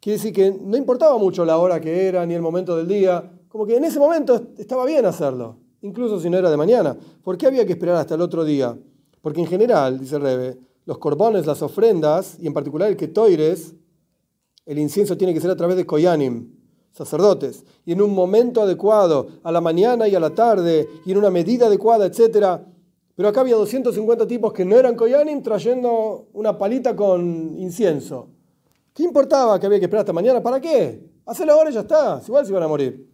Quiere decir que no importaba mucho la hora que era ni el momento del día, como que en ese momento estaba bien hacerlo, incluso si no era de mañana. ¿Por qué había que esperar hasta el otro día? Porque en general, dice Rebe, los corbones, las ofrendas, y en particular el ketoires, el incienso tiene que ser a través de koyanim, sacerdotes, y en un momento adecuado, a la mañana y a la tarde, y en una medida adecuada, etc. Pero acá había 250 tipos que no eran koyanim trayendo una palita con incienso. ¿Qué importaba que había que esperar hasta mañana? ¿Para qué? Hace ahora y ya está, igual se iban a morir.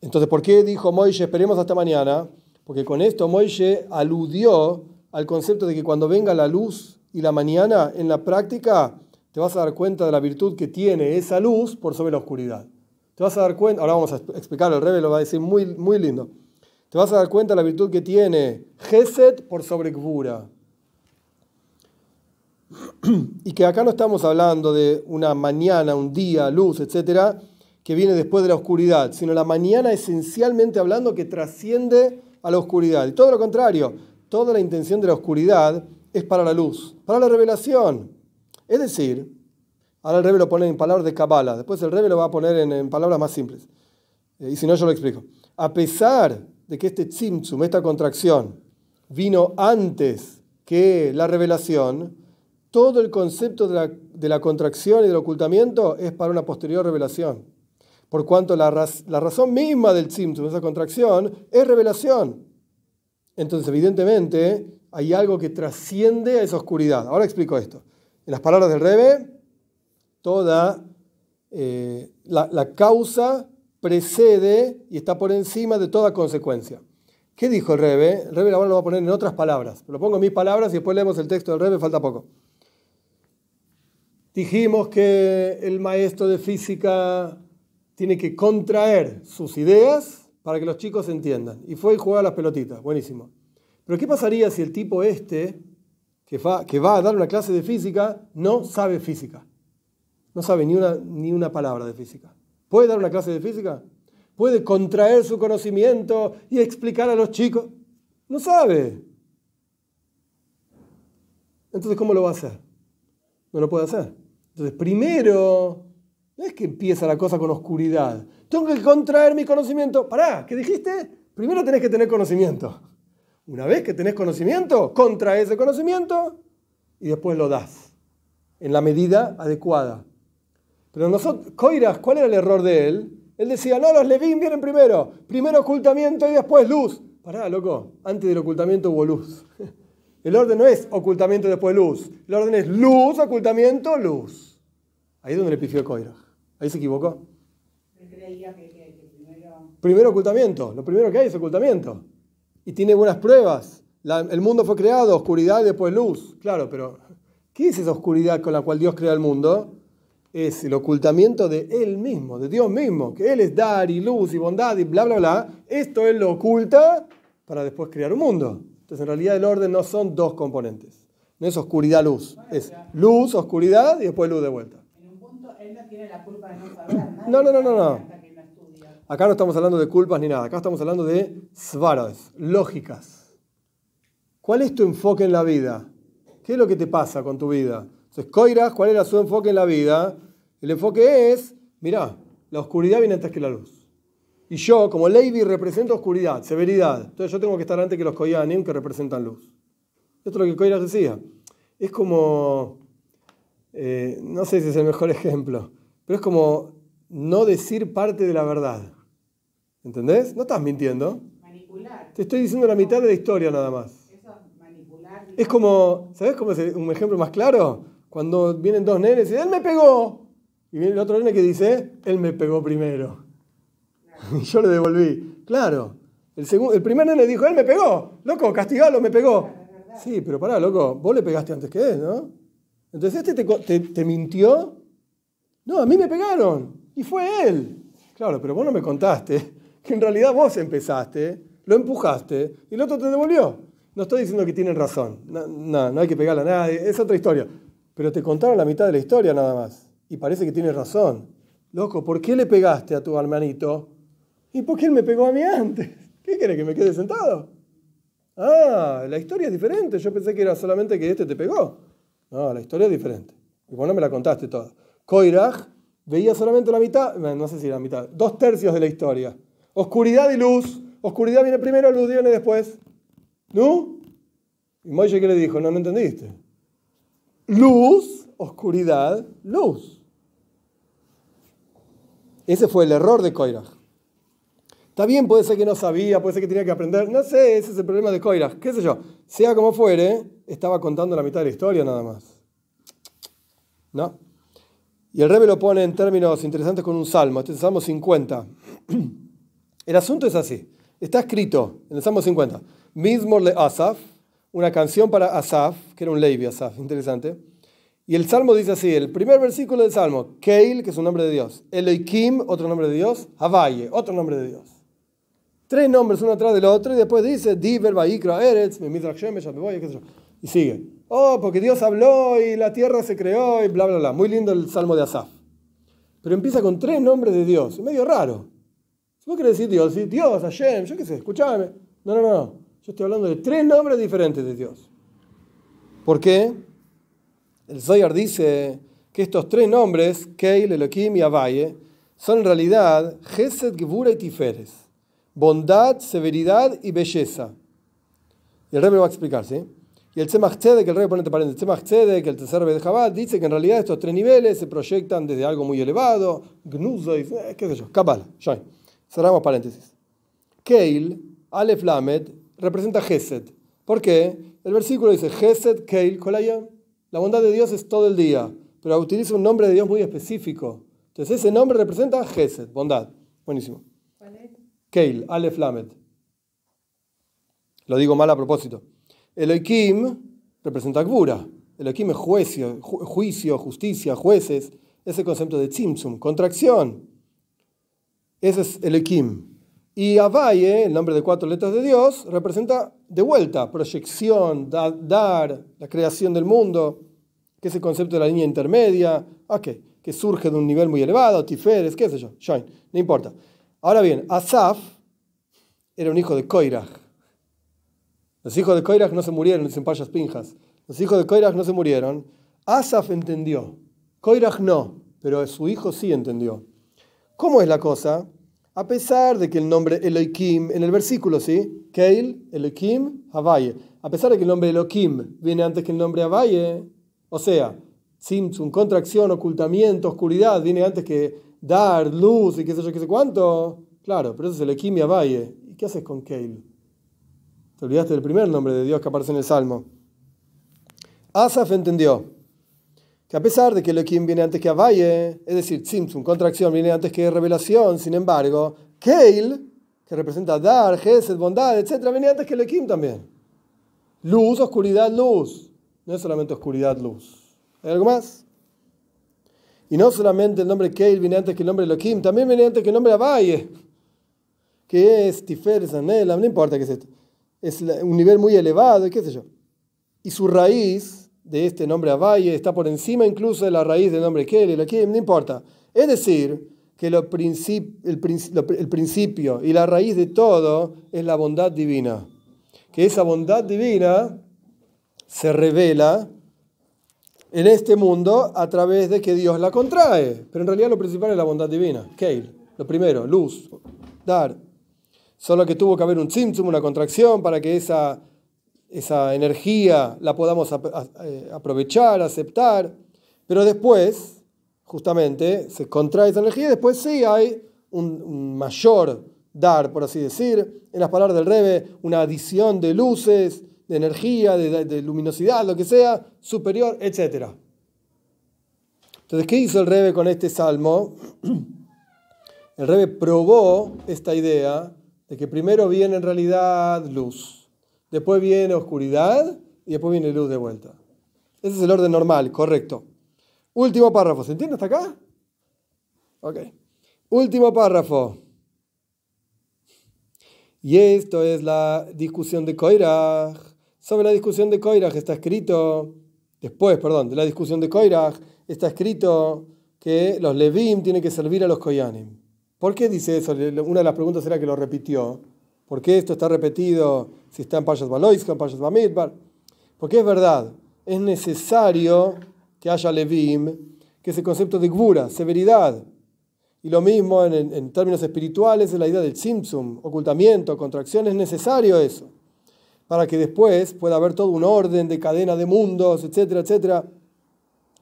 Entonces, ¿por qué dijo Moisés, esperemos hasta mañana? Porque con esto Moishe aludió al concepto de que cuando venga la luz y la mañana, en la práctica te vas a dar cuenta de la virtud que tiene esa luz por sobre la oscuridad. Te vas a dar cuenta, ahora vamos a explicarlo, el Rebe lo va a decir muy, muy lindo. Te vas a dar cuenta de la virtud que tiene Geset por sobre Gvura. Y que acá no estamos hablando de una mañana, un día, luz, etcétera, que viene después de la oscuridad, sino la mañana esencialmente hablando que trasciende a la oscuridad. Y todo lo contrario, toda la intención de la oscuridad es para la luz, para la revelación. Es decir, ahora el Rebe lo pone en palabras de Kabbalah, después el Rebe lo va a poner en, palabras más simples. Eh, y si no, yo lo explico. A pesar de que este tzimtzum, esta contracción, vino antes que la revelación, todo el concepto de la contracción y del ocultamiento es para una posterior revelación por cuanto la, razón misma del Tzimtzum, esa contracción, es revelación. Entonces, evidentemente, hay algo que trasciende a esa oscuridad. Ahora explico esto. En las palabras del Rebe, toda eh, la, causa precede y está por encima de toda consecuencia. ¿Qué dijo el Rebe? El Rebe ahora lo va a poner en otras palabras. Lo pongo en mis palabras y después leemos el texto del Rebe, falta poco. Dijimos que el maestro de física tiene que contraer sus ideas para que los chicos entiendan. Y fue y jugaba las pelotitas, buenísimo. Pero ¿qué pasaría si el tipo este, que va, que va a dar una clase de física, no sabe física? No sabe ni una, ni una palabra de física. ¿Puede dar una clase de física? ¿Puede contraer su conocimiento y explicar a los chicos? No sabe. Entonces, ¿cómo lo va a hacer? No lo puede hacer. Entonces, primero es que empieza la cosa con oscuridad. Tengo que contraer mi conocimiento. Pará, ¿qué dijiste? Primero tenés que tener conocimiento. Una vez que tenés conocimiento, contraes ese conocimiento y después lo das en la medida adecuada. Pero nosotros, Coiras, ¿cuál era el error de él? Él decía, no, los Levín vienen primero. Primero ocultamiento y después luz. Pará, loco, antes del ocultamiento hubo luz. El orden no es ocultamiento y después luz. El orden es luz, ocultamiento, luz. Ahí es donde le pifió Coiras. Ahí se equivocó. primero... ocultamiento, lo primero que hay es ocultamiento. Y tiene buenas pruebas. el mundo fue creado, oscuridad y después luz. Claro, pero ¿qué es esa oscuridad con la cual Dios crea el mundo? Es el ocultamiento de Él mismo, de Dios mismo, que Él es dar y luz y bondad y bla, bla, bla. Esto Él lo oculta para después crear un mundo. Entonces, en realidad el orden no son dos componentes. No es oscuridad-luz, es luz, oscuridad y después luz de vuelta no No, no, no, no. Acá no estamos hablando de culpas ni nada, acá estamos hablando de svaras, lógicas. ¿Cuál es tu enfoque en la vida? ¿Qué es lo que te pasa con tu vida? Entonces, Coiras, ¿cuál era su enfoque en la vida? El enfoque es, mirá, la oscuridad viene antes que la luz. Y yo, como lady, represento oscuridad, severidad. Entonces yo tengo que estar antes que los Koyanim, que representan luz. Esto es lo que Coiras decía. Es como, eh, no sé si es el mejor ejemplo, pero es como no decir parte de la verdad. ¿Entendés? No estás mintiendo. Manipular. Te estoy diciendo la mitad de la historia nada más. Eso es manipular. Es como, ¿sabes cómo es un ejemplo más claro? Cuando vienen dos nenes y él me pegó. Y viene el otro nene que dice, él me pegó primero. Y yo le devolví. Claro. El, el primer nene dijo, él me pegó. Loco, castigalo, me pegó. sí, pero pará, loco, vos le pegaste antes que él, ¿no? Entonces este te, te mintió no, a mí me pegaron y fue él. Claro, pero vos no me contaste que en realidad vos empezaste, lo empujaste y el otro te devolvió. No estoy diciendo que tienen razón, no, no, hay que pegarle a nadie, es otra historia. Pero te contaron la mitad de la historia nada más y parece que tienes razón. Loco, ¿por qué le pegaste a tu hermanito? ¿Y por qué él me pegó a mí antes? ¿Qué quiere que me quede sentado? Ah, la historia es diferente. Yo pensé que era solamente que este te pegó. No, la historia es diferente. Y vos no me la contaste toda. Koirach veía solamente la mitad, no sé si la mitad, dos tercios de la historia. Oscuridad y luz. Oscuridad viene primero, luz viene después. ¿No? Y Moisés ¿qué le dijo? No, no entendiste. Luz, oscuridad, luz. Ese fue el error de Koirach. Está bien, puede ser que no sabía, puede ser que tenía que aprender. No sé, ese es el problema de Koirach. Qué sé yo. Sea como fuere, estaba contando la mitad de la historia nada más. ¿No? Y el rebe lo pone en términos interesantes con un salmo, este es el Salmo 50. El asunto es así, está escrito en el Salmo 50, Mismor le Asaf, una canción para Asaf, que era un Levi Asaf, interesante. Y el Salmo dice así, el primer versículo del Salmo, Keil, que es un nombre de Dios, Elohim, otro nombre de Dios, Havaye, otro nombre de Dios. Tres nombres uno atrás del otro y después dice, y sigue. Oh, porque Dios habló y la tierra se creó y bla, bla, bla. Muy lindo el Salmo de Asaf. Pero empieza con tres nombres de Dios. Medio raro. Si vos querés decir Dios, sí, Dios, Hashem, yo qué sé, Escúchame, No, no, no. Yo estoy hablando de tres nombres diferentes de Dios. ¿Por qué? El Zohar dice que estos tres nombres, Keil, Elohim y Abaye, son en realidad Geset, gvura y Tiferes. Bondad, severidad y belleza. Y el me lo va a explicar, ¿sí? Y el Tzemach que el rey pone paréntesis, el Tzemach el de dice que en realidad estos tres niveles se proyectan desde algo muy elevado, Gnuzo, y, eh, qué sé yo, Capal, Cerramos paréntesis. Keil, Aleph Lamed, representa Geset. ¿Por qué? El versículo dice, Geset, Keil, Kolayam. La bondad de Dios es todo el día, pero utiliza un nombre de Dios muy específico. Entonces ese nombre representa Geset, bondad. Buenísimo. Keil, Aleph Lamed. Lo digo mal a propósito. Ekim representa a El Elohim es juicio, justicia, jueces. Ese concepto de Tzimtzum, contracción. Ese es Elohim. Y Avaye, el nombre de cuatro letras de Dios, representa de vuelta, proyección, dar, la creación del mundo, que es el concepto de la línea intermedia, ah, okay, que surge de un nivel muy elevado, Tiferes, qué sé yo, Shine, no importa. Ahora bien, Asaf era un hijo de Koirach. Los hijos de Koirach no se murieron, dicen Payas Pinjas. Los hijos de Koirach no se murieron. Asaf entendió. Koirach no, pero su hijo sí entendió. ¿Cómo es la cosa? A pesar de que el nombre Elohim, en el versículo, ¿sí? Keil, Elohim, Havaye. A pesar de que el nombre Elohim viene antes que el nombre Havaye, o sea, Simtsum, contracción, ocultamiento, oscuridad, viene antes que dar, luz y qué sé yo, qué sé cuánto. Claro, pero eso es Elohim y Havaye. ¿Y qué haces con Keil? Te olvidaste del primer nombre de Dios que aparece en el Salmo. Asaf entendió que a pesar de que Elohim viene antes que Abaye, es decir, Simpson, contracción, viene antes que revelación, sin embargo, Keil, que representa Dar, Gesed, bondad, etc., viene antes que Elohim también. Luz, oscuridad, luz. No es solamente oscuridad, luz. ¿Hay algo más? Y no solamente el nombre Keil viene antes que el nombre Elohim, también viene antes que el nombre Abaye, que es Tifer, no importa qué es esto es un nivel muy elevado, qué sé yo. Y su raíz de este nombre Abaye está por encima incluso de la raíz del nombre Kelly, lo que no importa. Es decir, que lo el, principio y la raíz de todo es la bondad divina. Que esa bondad divina se revela en este mundo a través de que Dios la contrae. Pero en realidad lo principal es la bondad divina. Kelly, lo primero, luz, dar, solo que tuvo que haber un tzimtzum, una contracción, para que esa, esa energía la podamos eh, aprovechar, aceptar. Pero después, justamente, se contrae esa energía y después sí hay un, mayor dar, por así decir, en las palabras del Rebe, una adición de luces, de energía, de, luminosidad, lo que sea, superior, etc. Entonces, ¿qué hizo el Rebe con este salmo? El Rebe probó esta idea de que primero viene en realidad luz, después viene oscuridad y después viene luz de vuelta. Ese es el orden normal, correcto. Último párrafo, ¿se entiende hasta acá? Ok. Último párrafo. Y esto es la discusión de Koirach. Sobre la discusión de que está escrito, después, perdón, de la discusión de Koirach está escrito que los Levim tienen que servir a los Koyanim. ¿Por qué dice eso? Una de las preguntas era que lo repitió. ¿Por qué esto está repetido si está en Payas Balois, en Payas Bamidbar? Porque es verdad, es necesario que haya Levim, que es el concepto de gura, severidad. Y lo mismo en, términos espirituales es la idea del simpsum, ocultamiento, contracción, es necesario eso. Para que después pueda haber todo un orden de cadena de mundos, etcétera, etcétera.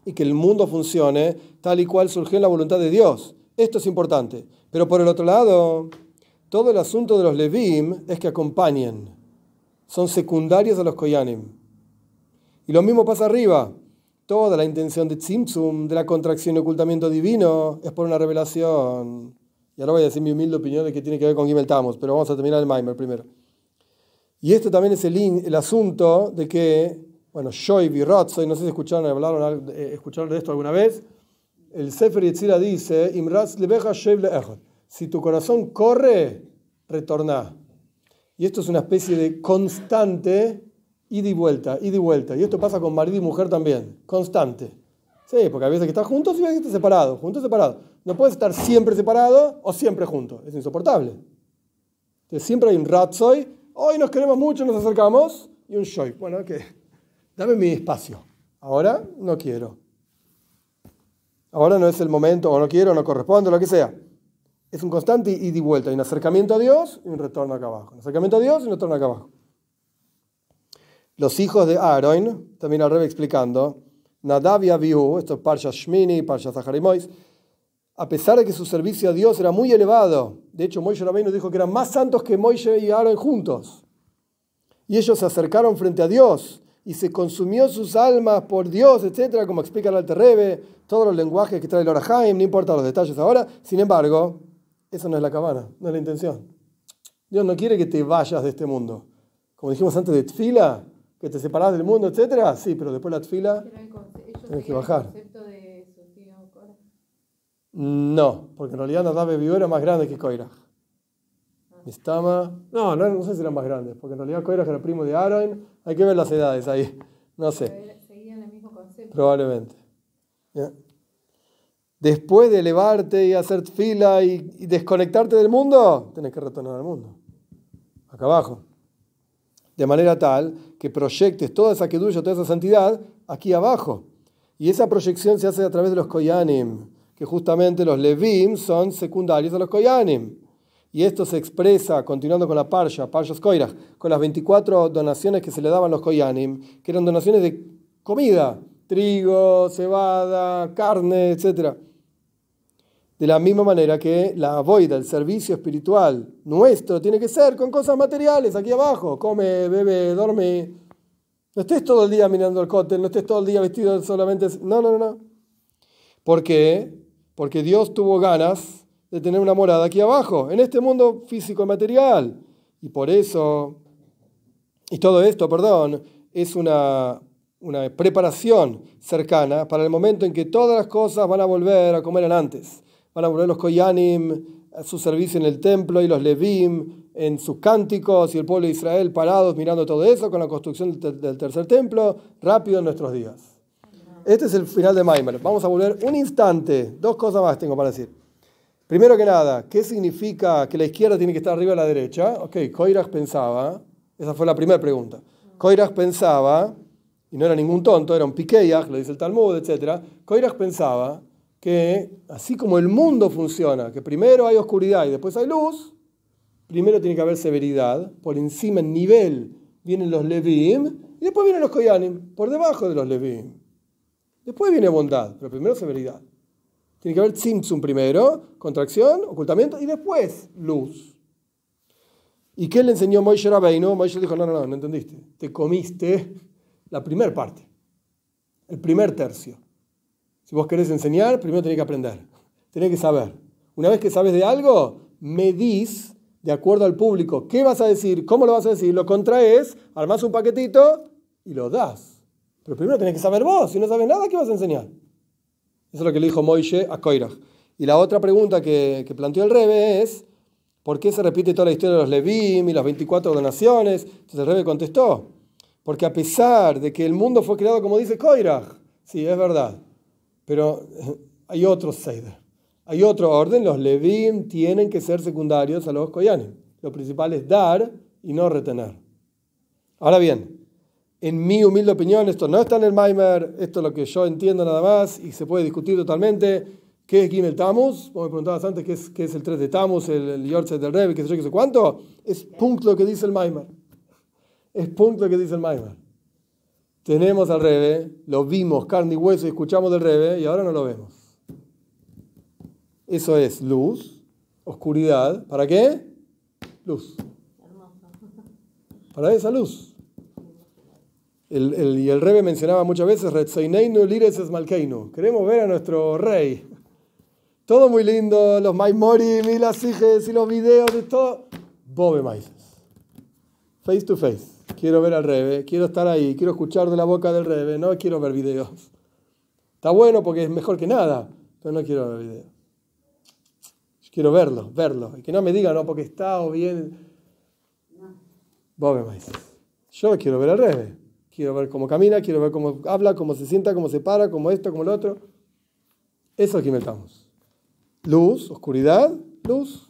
Y que el mundo funcione tal y cual surgió en la voluntad de Dios. Esto es importante. Pero por el otro lado, todo el asunto de los Levim es que acompañen. son secundarios a los Koyanim. Y lo mismo pasa arriba. Toda la intención de Tzimtzum, de la contracción y ocultamiento divino, es por una revelación. Y ahora voy a decir mi humilde opinión de que tiene que ver con Gimel Tamos, pero vamos a terminar el Maimer primero. Y esto también es el, asunto de que, bueno, yo y no sé si escucharon, hablaron, eh, escucharon de esto alguna vez, el Sefer Yetzira dice, si tu corazón corre, retorna. Y esto es una especie de constante ida y vuelta, ida y vuelta. Y esto pasa con marido y mujer también, constante. Sí, porque a veces que estás juntos y a veces estás separado, juntos separado. No puedes estar siempre separado o siempre juntos, es insoportable. Entonces siempre hay un soy. hoy nos queremos mucho, nos acercamos, y un shoy. Bueno, que dame mi espacio. Ahora no quiero ahora no es el momento, o no quiero, o no corresponde, lo que sea. Es un constante ida y vuelta. un acercamiento a Dios y un retorno acá abajo. Un acercamiento a Dios y un retorno acá abajo. Los hijos de Aaron, también al revés explicando, Nadav y Abihu, estos Parsha Shmini, Parsha Zaharimois, a pesar de que su servicio a Dios era muy elevado, de hecho Moisés nos dijo que eran más santos que Moisés y Aaron juntos, y ellos se acercaron frente a Dios y se consumió sus almas por Dios, etcétera, como explica el Alterrebe, todos los lenguajes que trae el Orahaim, no importa los detalles ahora. Sin embargo, eso no es la cabana, no es la intención. Dios no quiere que te vayas de este mundo. Como dijimos antes de Tfila, que te separás del mundo, etcétera, sí, pero después la Tfila tienes que bajar. No, porque en realidad y da era más grande que Koirach. No, no, no, sé si eran más grandes, porque en realidad Coirach era el primo de Aaron. Hay que ver las edades ahí. No sé. Seguían el mismo concepto. Probablemente. Después de elevarte y hacer fila y, desconectarte del mundo, tenés que retornar al mundo. Acá abajo. De manera tal que proyectes toda esa quedulla, toda esa santidad aquí abajo. Y esa proyección se hace a través de los koyanim, que justamente los levim son secundarios a los koyanim. Y esto se expresa, continuando con la Parsha, Parshas Koirach, con las 24 donaciones que se le daban los Koyanim, que eran donaciones de comida, trigo, cebada, carne, etc. De la misma manera que la voida, el servicio espiritual nuestro, tiene que ser con cosas materiales, aquí abajo, come, bebe, duerme. No estés todo el día mirando el cóctel, no estés todo el día vestido solamente... No, no, no. ¿Por qué? Porque Dios tuvo ganas de tener una morada aquí abajo, en este mundo físico y material. Y por eso, y todo esto, perdón, es una, preparación cercana para el momento en que todas las cosas van a volver a como eran antes. Van a volver los koyanim a su servicio en el templo y los levim en sus cánticos y el pueblo de Israel parados mirando todo eso con la construcción del tercer templo rápido en nuestros días. Este es el final de Maimer. Vamos a volver un instante. Dos cosas más tengo para decir. Primero que nada, ¿qué significa que la izquierda tiene que estar arriba de la derecha? Ok, Koirach pensaba, esa fue la primera pregunta. Koirach pensaba, y no era ningún tonto, era un piqueyach, lo dice el Talmud, etc. Koirach pensaba que así como el mundo funciona, que primero hay oscuridad y después hay luz, primero tiene que haber severidad, por encima en nivel vienen los Levim y después vienen los Koyanim, por debajo de los Levim. Después viene bondad, pero primero severidad. Tiene que haber Simpson primero, contracción, ocultamiento y después luz. ¿Y qué le enseñó Moishe Rabbeinu? Moishe dijo, no, no, no, no entendiste. Te comiste la primera parte, el primer tercio. Si vos querés enseñar, primero tenés que aprender, tenés que saber. Una vez que sabes de algo, medís de acuerdo al público qué vas a decir, cómo lo vas a decir, lo contraes, armás un paquetito y lo das. Pero primero tenés que saber vos, si no sabes nada, ¿qué vas a enseñar? Eso es lo que le dijo Moishe a Koirach. Y la otra pregunta que, planteó el Rebe es, ¿por qué se repite toda la historia de los Levim y las 24 donaciones? Entonces el Rebe contestó, porque a pesar de que el mundo fue creado como dice Koirach, sí, es verdad, pero hay otro Seider, hay otro orden, los Levim tienen que ser secundarios a los Koyanim. Lo principal es dar y no retener. Ahora bien, en mi humilde opinión, esto no está en el Maimer, esto es lo que yo entiendo nada más y se puede discutir totalmente. ¿Qué es Gimel Tamus? Vos me preguntabas antes qué es, qué es el 3 de Tamus, el, el del Rebbe, qué sé yo, qué sé cuánto. Es punto lo que dice el Maimer. Es punto lo que dice el Maimer. Tenemos al Rebbe, lo vimos carne y hueso y escuchamos del Rebbe y ahora no lo vemos. Eso es luz, oscuridad. ¿Para qué? Luz. Para esa luz el, y el Rebe mencionaba muchas veces, Retzeineinu Lires Malkeinu. Queremos ver a nuestro rey. Todo muy lindo, los Maimorim y las hijes y los videos de todo. Bobe Maises. Face to face. Quiero ver al Rebe, quiero estar ahí, quiero escuchar de la boca del Rebe, no quiero ver videos. Está bueno porque es mejor que nada, pero no quiero ver videos. Quiero verlo, verlo. Y que no me digan, no, porque está o bien. Bobe Maises. Yo quiero ver al Rebe. Quiero ver cómo camina, quiero ver cómo habla, cómo se sienta, cómo se para, cómo esto, cómo lo otro. Eso es Gimel Luz, oscuridad, luz.